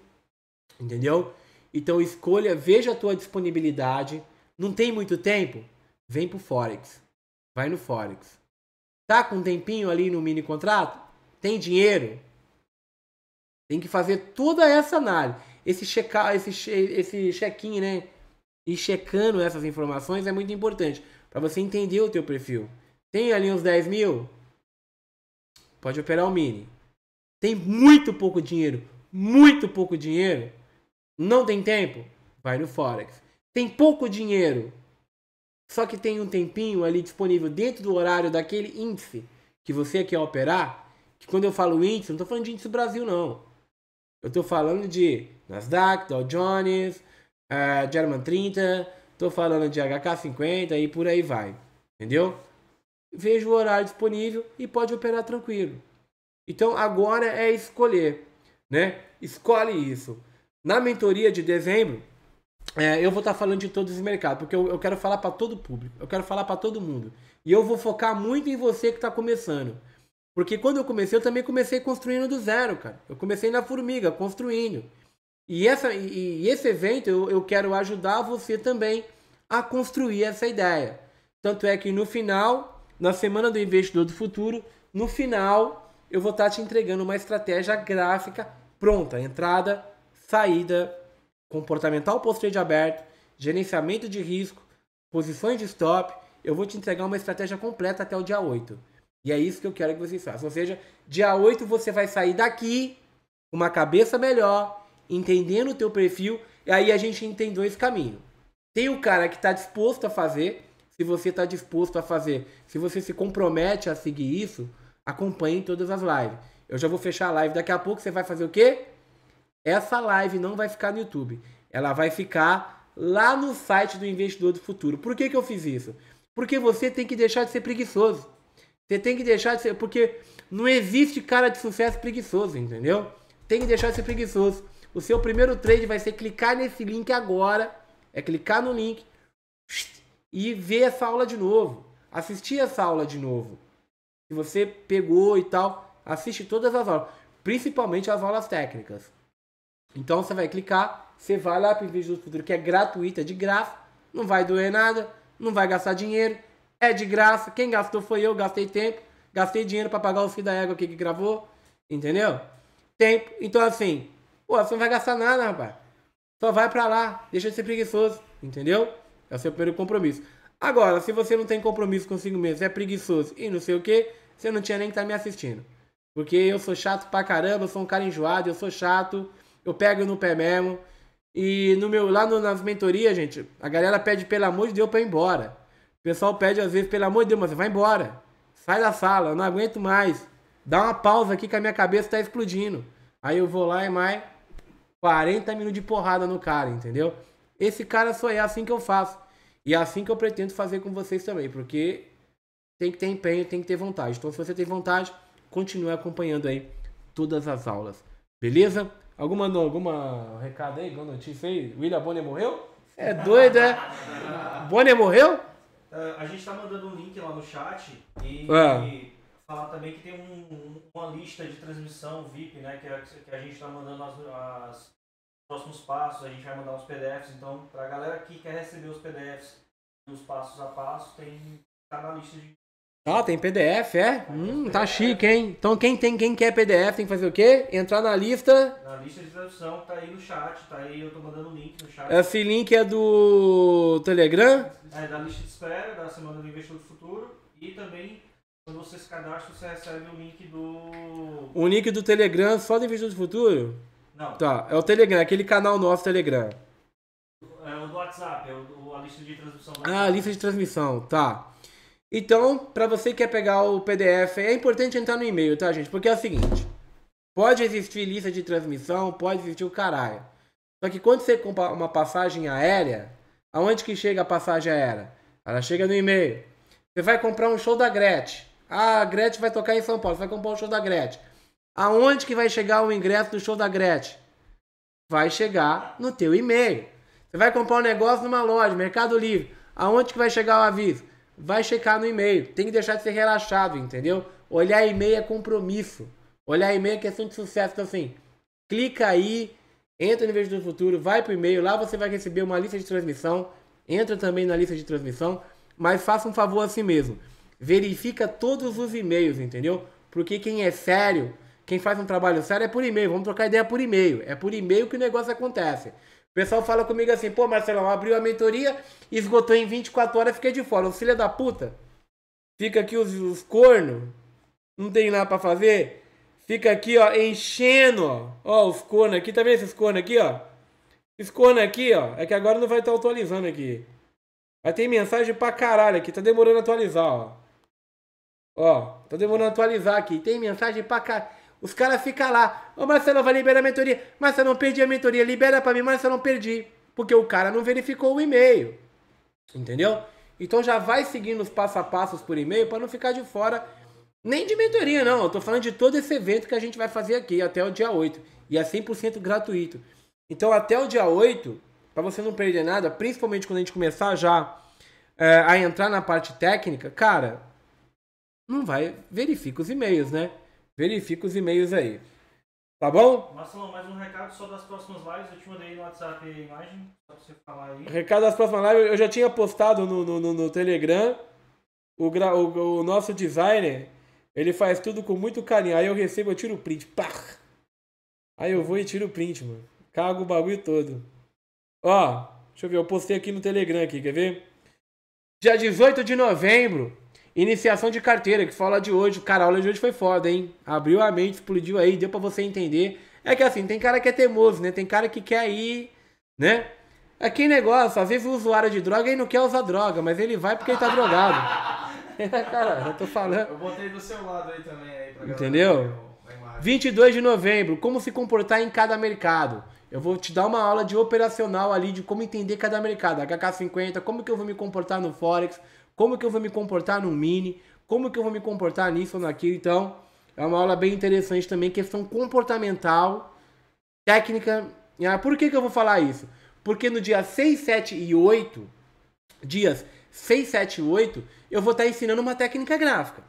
entendeu? Então escolha, veja a tua disponibilidade. Não tem muito tempo? Vem pro Forex. Vai no Forex. Tá com um tempinho ali no mini contrato? Tem dinheiro? Tem que fazer toda essa análise. Esse checar, esse che esse check-in, né? E checando essas informações é muito importante para você entender o teu perfil. Tem ali uns 10 mil? Pode operar o mini tem muito pouco dinheiro, muito pouco dinheiro, não tem tempo, vai no Forex. Tem pouco dinheiro, só que tem um tempinho ali disponível dentro do horário daquele índice que você quer operar, que quando eu falo índice, não estou falando de índice do Brasil, não. Eu estou falando de Nasdaq, Dow Jones, uh, German 30, estou falando de HK50 e por aí vai, entendeu? Veja o horário disponível e pode operar tranquilo. Então agora é escolher, né? Escolhe isso. Na mentoria de dezembro, é, eu vou estar tá falando de todos os mercados, porque eu, eu quero falar para todo público, eu quero falar para todo mundo. E eu vou focar muito em você que está começando. Porque quando eu comecei, eu também comecei construindo do zero, cara. Eu comecei na formiga, construindo. E, essa, e, e esse evento eu, eu quero ajudar você também a construir essa ideia. Tanto é que no final, na semana do investidor do futuro, no final eu vou estar tá te entregando uma estratégia gráfica pronta. Entrada, saída, comportamental post-trade aberto, gerenciamento de risco, posições de stop. Eu vou te entregar uma estratégia completa até o dia 8. E é isso que eu quero que vocês façam. Ou seja, dia 8 você vai sair daqui com uma cabeça melhor, entendendo o teu perfil, e aí a gente tem dois caminhos. Tem o cara que está disposto a fazer, se você está disposto a fazer, se você se compromete a seguir isso, Acompanhem todas as lives. Eu já vou fechar a live. Daqui a pouco você vai fazer o quê? Essa live não vai ficar no YouTube. Ela vai ficar lá no site do Investidor do Futuro. Por que, que eu fiz isso? Porque você tem que deixar de ser preguiçoso. Você tem que deixar de ser. Porque não existe cara de sucesso preguiçoso, entendeu? Tem que deixar de ser preguiçoso. O seu primeiro trade vai ser clicar nesse link agora. É clicar no link e ver essa aula de novo. Assistir essa aula de novo. Se você pegou e tal, assiste todas as aulas, principalmente as aulas técnicas. Então você vai clicar, você vai lá para o vídeo do futuro que é gratuita é de graça, não vai doer nada, não vai gastar dinheiro, é de graça. Quem gastou foi eu, gastei tempo, gastei dinheiro para pagar o filho da égua aqui que gravou, entendeu? Tempo. Então assim, pô, você não vai gastar nada, rapaz. Só vai para lá, deixa de ser preguiçoso, entendeu? É o seu primeiro compromisso. Agora, se você não tem compromisso consigo mesmo, é preguiçoso e não sei o que, você não tinha nem que estar tá me assistindo. Porque eu sou chato pra caramba, eu sou um cara enjoado, eu sou chato, eu pego no pé mesmo. E no meu, lá no, nas mentorias, gente, a galera pede pelo amor de Deus pra ir embora. O pessoal pede às vezes, pelo amor de Deus, mas vai embora. Sai da sala, eu não aguento mais. Dá uma pausa aqui que a minha cabeça tá explodindo. Aí eu vou lá e mais 40 minutos de porrada no cara, entendeu? Esse cara só é assim que eu faço. E é assim que eu pretendo fazer com vocês também, porque tem que ter empenho, tem que ter vontade. Então, se você tem vontade, continue acompanhando aí todas as aulas. Beleza? Alguma, alguma recado aí, alguma notícia aí? William Bonner morreu? É doido, é? Bonner morreu? Uh, a gente tá mandando um link lá no chat e, e é. falar também que tem um, uma lista de transmissão VIP, né? Que, é a, que a gente tá mandando as, as próximos passos, a gente vai mandar uns PDFs, então para a galera que quer receber os PDFs, os passos a passo, tem tá na lista de ah, tem PDF, é? Hum, tá chique, hein? Então quem tem, quem quer PDF tem que fazer o quê? Entrar na lista. Na lista de tradução, tá aí no chat, tá aí, eu tô mandando o link no chat. Esse link é do Telegram? É, da lista de espera, da Semana do Investidor do Futuro. E também, quando você se cadastra, você recebe o link do. O link do Telegram só do Investidor do Futuro? Não. Tá, é o Telegram, aquele canal nosso Telegram. É o do WhatsApp, é o, a lista de transmissão. Ah, a lista de transmissão, tá. Então, para você que quer pegar o PDF, é importante entrar no e-mail, tá, gente? Porque é o seguinte: pode existir lista de transmissão, pode existir o caralho. Só que quando você compra uma passagem aérea, aonde que chega a passagem aérea? Ela chega no e-mail. Você vai comprar um show da Gretchen. Ah, a Gretchen vai tocar em São Paulo. Você vai comprar um show da Gretchen. Aonde que vai chegar o ingresso do show da Gretchen? Vai chegar no teu e-mail. Você vai comprar um negócio numa loja, Mercado Livre. Aonde que vai chegar o aviso? Vai checar no e-mail. Tem que deixar de ser relaxado, entendeu? Olhar e-mail é compromisso. Olhar e-mail é questão de sucesso. Então, assim, clica aí, entra no Investimento do Futuro, vai pro e-mail. Lá você vai receber uma lista de transmissão. Entra também na lista de transmissão. Mas faça um favor a si mesmo. Verifica todos os e-mails, entendeu? Porque quem é sério quem faz um trabalho sério é por e-mail. Vamos trocar ideia por e-mail. É por e-mail que o negócio acontece. O pessoal fala comigo assim, pô, Marcelão, abriu a mentoria, esgotou em 24 horas, fiquei de fora. Os filha da puta. Fica aqui os, os cornos. Não tem nada para fazer. Fica aqui, ó, enchendo, ó. Ó, os cornos aqui. Tá vendo esses cornos aqui, ó? Esses cornos aqui, ó. É que agora não vai estar tá atualizando aqui. Mas tem mensagem pra caralho aqui. Tá demorando a atualizar, ó. Ó, tá demorando a atualizar aqui. Tem mensagem pra caralho. Os caras ficam lá. Ô Marcelo, vai liberar a mentoria. mas eu não perdi a mentoria. Libera para mim, mas eu não perdi. Porque o cara não verificou o e-mail. Entendeu? Então já vai seguindo os passo a passos por e-mail para não ficar de fora nem de mentoria, não. Eu tô falando de todo esse evento que a gente vai fazer aqui até o dia 8. E é 100% gratuito. Então até o dia 8, para você não perder nada, principalmente quando a gente começar já é, a entrar na parte técnica, cara, não vai, verifica os e-mails, né? verifica os e-mails aí. Tá bom? Marcelo, mais um recado só das próximas lives. Eu te mandei no WhatsApp a imagem, só pra você falar aí. Recado das próximas lives, eu já tinha postado no, no, no, no Telegram. O, gra, o, o, nosso designer, ele faz tudo com muito carinho. Aí eu recebo, eu tiro o print. Pá! Aí eu vou e tiro o print, mano. Cago o bagulho todo. Ó, deixa eu ver, eu postei aqui no Telegram aqui, quer ver? Dia 18 de novembro, Iniciação de carteira, que fala de hoje. Cara, a aula de hoje foi foda, hein? Abriu a mente, explodiu aí, deu para você entender. É que assim, tem cara que é teimoso, né? Tem cara que quer ir, né? é que negócio, às vezes o usuário de droga aí não quer usar droga, mas ele vai porque ele tá drogado. É, cara, eu tô falando. Eu botei do seu lado aí também aí pra Entendeu? Galera, 22 de novembro, como se comportar em cada mercado. Eu vou te dar uma aula de operacional ali de como entender cada mercado, HK50, como que eu vou me comportar no Forex, como que eu vou me comportar no mini, como que eu vou me comportar nisso ou naquilo. Então, é uma aula bem interessante também, questão comportamental, técnica. Ah, por que, que eu vou falar isso? Porque no dia 6, 7 e 8, dias 6, 7 e 8, eu vou estar tá ensinando uma técnica gráfica.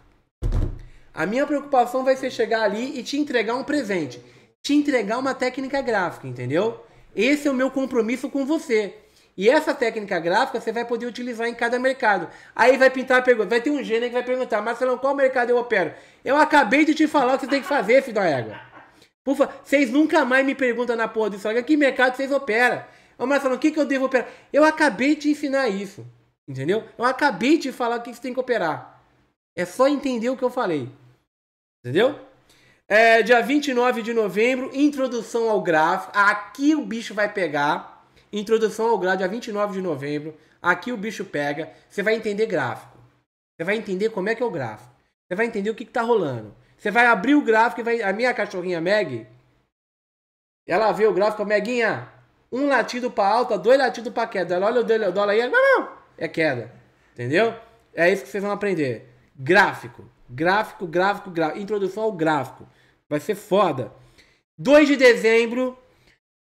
A minha preocupação vai ser chegar ali e te entregar um presente. Te entregar uma técnica gráfica, entendeu? Esse é o meu compromisso com você. E essa técnica gráfica você vai poder utilizar em cada mercado. Aí vai pintar a pergunta. Vai ter um gênio que vai perguntar, Marcelão, qual mercado eu opero? Eu acabei de te falar o que você tem que fazer, filho da égua. vocês nunca mais me perguntam na porra disso. que mercado vocês operam? Ô Marcelão, o que, que eu devo operar? Eu acabei de ensinar isso. Entendeu? Eu acabei de falar o que você tem que operar. É só entender o que eu falei. Entendeu? É, dia 29 de novembro, introdução ao gráfico. Aqui o bicho vai pegar. Introdução ao Grau, dia 29 de novembro. Aqui o bicho pega. Você vai entender gráfico. Você vai entender como é que é o gráfico. Você vai entender o que, está rolando. Você vai abrir o gráfico e vai. A minha cachorrinha Meg. Ela vê o gráfico, Meguinha. Um latido para alta, dois latidos para queda. Ela olha o dólar aí. É queda. Entendeu? É isso que vocês vão aprender. Gráfico. Gráfico, gráfico, gráfico. Introdução ao gráfico. Vai ser foda. 2 de dezembro,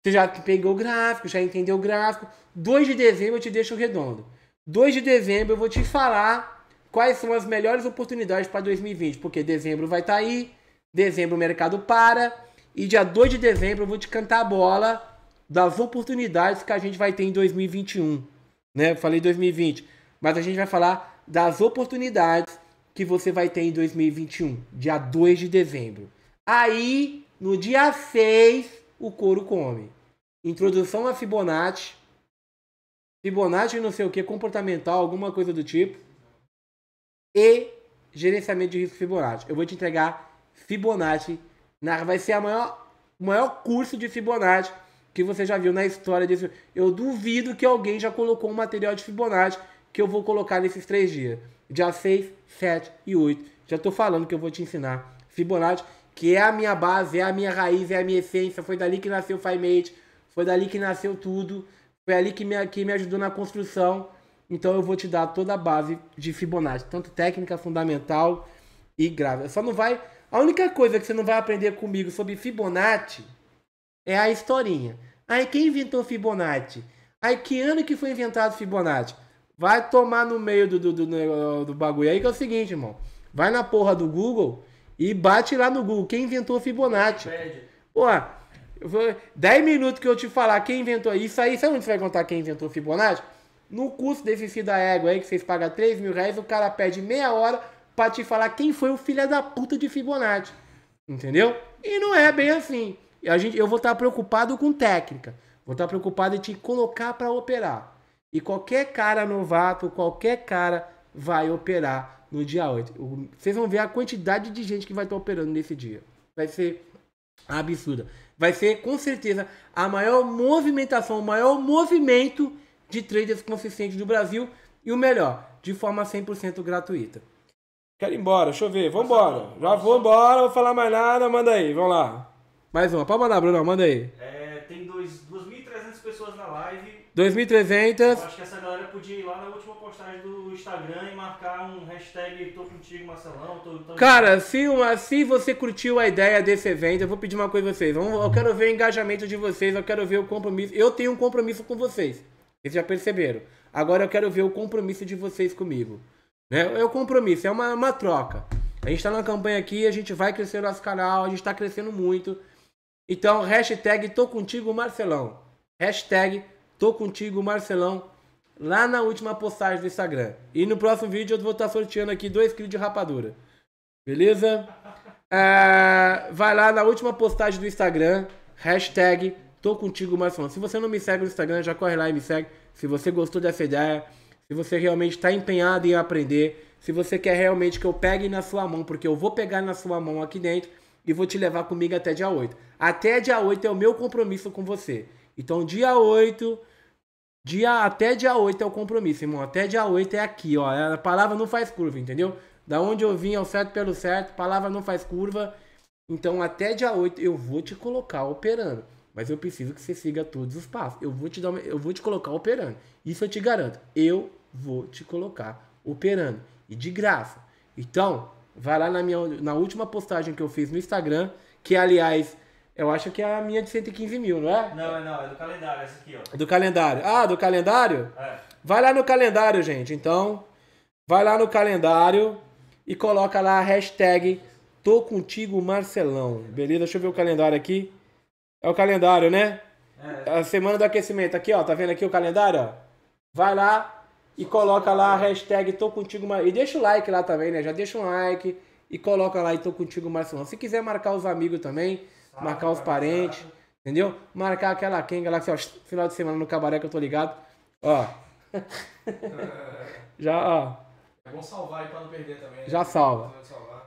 você já pegou o gráfico, já entendeu o gráfico. 2 de dezembro eu te deixo redondo. 2 de dezembro eu vou te falar quais são as melhores oportunidades para 2020, porque dezembro vai estar tá aí, dezembro o mercado para, e dia 2 de dezembro eu vou te cantar a bola das oportunidades que a gente vai ter em 2021. Né? Eu falei 2020, mas a gente vai falar das oportunidades que você vai ter em 2021, dia 2 de dezembro. Aí, no dia 6, o couro come. Introdução a Fibonacci. Fibonacci não sei o que, comportamental, alguma coisa do tipo. E gerenciamento de risco Fibonacci. Eu vou te entregar Fibonacci. Vai ser a maior, maior curso de Fibonacci que você já viu na história desse. Eu duvido que alguém já colocou um material de Fibonacci que eu vou colocar nesses três dias. Dia 6, 7 e 8. Já estou falando que eu vou te ensinar Fibonacci que é a minha base, é a minha raiz, é a minha essência. Foi dali que nasceu o FiMate, foi dali que nasceu tudo, foi ali que me, que me ajudou na construção. Então eu vou te dar toda a base de Fibonacci, tanto técnica fundamental e grave. Só não vai. A única coisa que você não vai aprender comigo sobre Fibonacci é a historinha. Aí quem inventou Fibonacci? Aí que ano que foi inventado Fibonacci? Vai tomar no meio do, do, do, do bagulho aí que é o seguinte, irmão. Vai na porra do Google e bate lá no Google, quem inventou Fibonacci? Pô, 10 minutos que eu te falar quem inventou isso aí, sabe onde você vai contar quem inventou Fibonacci? No curso desse filho da égua aí, que vocês pagam 3 mil reais, o cara pede meia hora pra te falar quem foi o filho da puta de Fibonacci. Entendeu? E não é bem assim. A gente, eu vou estar preocupado com técnica. Vou estar preocupado em te colocar para operar. E qualquer cara novato, qualquer cara vai operar no dia 8. Vocês vão ver a quantidade de gente que vai estar operando nesse dia. Vai ser absurda. Vai ser, com certeza, a maior movimentação, o maior movimento de traders consistentes do Brasil. E o melhor, de forma 100% gratuita. Quero ir embora, deixa eu ver, vambora. Já vou embora, vou falar mais nada, manda aí, vamos lá. Mais uma, pode mandar, Bruno, manda aí. É, tem 2.300 pessoas na live 2.300. Acho que essa galera podia ir lá na última postagem do Instagram e marcar um hashtag tô contigo, Marcelão. Tô, tô... Cara, se, uma, se você curtiu a ideia desse evento, eu vou pedir uma coisa a vocês. Vamos, eu quero ver o engajamento de vocês, eu quero ver o compromisso. Eu tenho um compromisso com vocês. Vocês já perceberam. Agora eu quero ver o compromisso de vocês comigo. Né? É o compromisso, é uma, uma troca. A gente está numa campanha aqui, a gente vai crescer o nosso canal, a gente está crescendo muito. Então, hashtag tô contigo, Marcelão. Hashtag Tô contigo, Marcelão, lá na última postagem do Instagram. E no próximo vídeo eu vou estar tá sorteando aqui dois quilos de rapadura. Beleza? É, vai lá na última postagem do Instagram, hashtag Tô contigo, Marcelão. Se você não me segue no Instagram, já corre lá e me segue. Se você gostou dessa ideia, se você realmente está empenhado em aprender, se você quer realmente que eu pegue na sua mão, porque eu vou pegar na sua mão aqui dentro e vou te levar comigo até dia 8. Até dia 8 é o meu compromisso com você. Então, dia 8 Dia até dia 8 é o compromisso, irmão. Até dia 8 é aqui, ó. É, a palavra não faz curva, entendeu? Da onde eu vim é o certo pelo certo, palavra não faz curva. Então até dia 8 eu vou te colocar operando. Mas eu preciso que você siga todos os passos. Eu vou te dar uma... eu vou te colocar operando. Isso eu te garanto. Eu vou te colocar operando. E de graça. Então, vai lá na minha na última postagem que eu fiz no Instagram, que aliás eu acho que é a minha de 115 mil, não é? Não, é não, é do calendário, essa aqui, ó. Do calendário. Ah, do calendário? É. Vai lá no calendário, gente. Então, vai lá no calendário e coloca lá a hashtag Tô Contigo Marcelão. Beleza? Deixa eu ver o calendário aqui. É o calendário, né? É. A semana do aquecimento. Aqui, ó. Tá vendo aqui o calendário? Ó? Vai lá e coloca lá a hashtag Tô Contigo Marcelão. E deixa o like lá também, né? Já deixa um like e coloca lá e Tô Contigo Marcelão. Se quiser marcar os amigos também marcar os parentes, entendeu? Marcar aquela quenga lá que, o final de semana no cabaré que eu tô ligado. Ó. Já, ó. É bom salvar aí pra não perder também. Né? Já salva.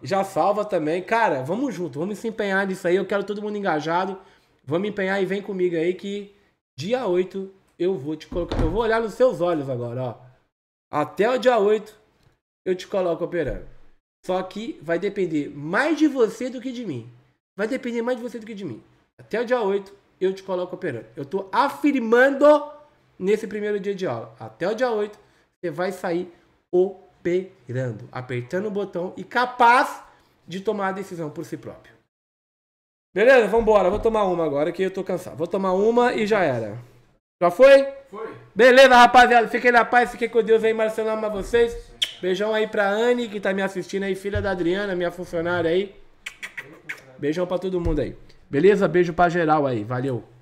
Já salva também. Cara, vamos junto, vamos se empenhar nisso aí. Eu quero todo mundo engajado. Vamos empenhar e vem comigo aí que dia 8 eu vou te colocar. Eu vou olhar nos seus olhos agora, ó. Até o dia 8 eu te coloco operando. Só que vai depender mais de você do que de mim vai depender mais de você do que de mim. Até o dia 8, eu te coloco operando. Eu estou afirmando nesse primeiro dia de aula. Até o dia 8, você vai sair operando, apertando o botão e capaz de tomar a decisão por si próprio. Beleza? Vambora. Vou tomar uma agora que eu tô cansado. Vou tomar uma e já era. Já foi? Foi. Beleza, rapaziada. Fiquem na paz, fiquem com Deus aí. Marcelo ama vocês. Beijão aí pra Anne, que tá me assistindo aí, filha da Adriana, minha funcionária aí. Beijão pra todo mundo aí. Beleza? Beijo pra geral aí. Valeu.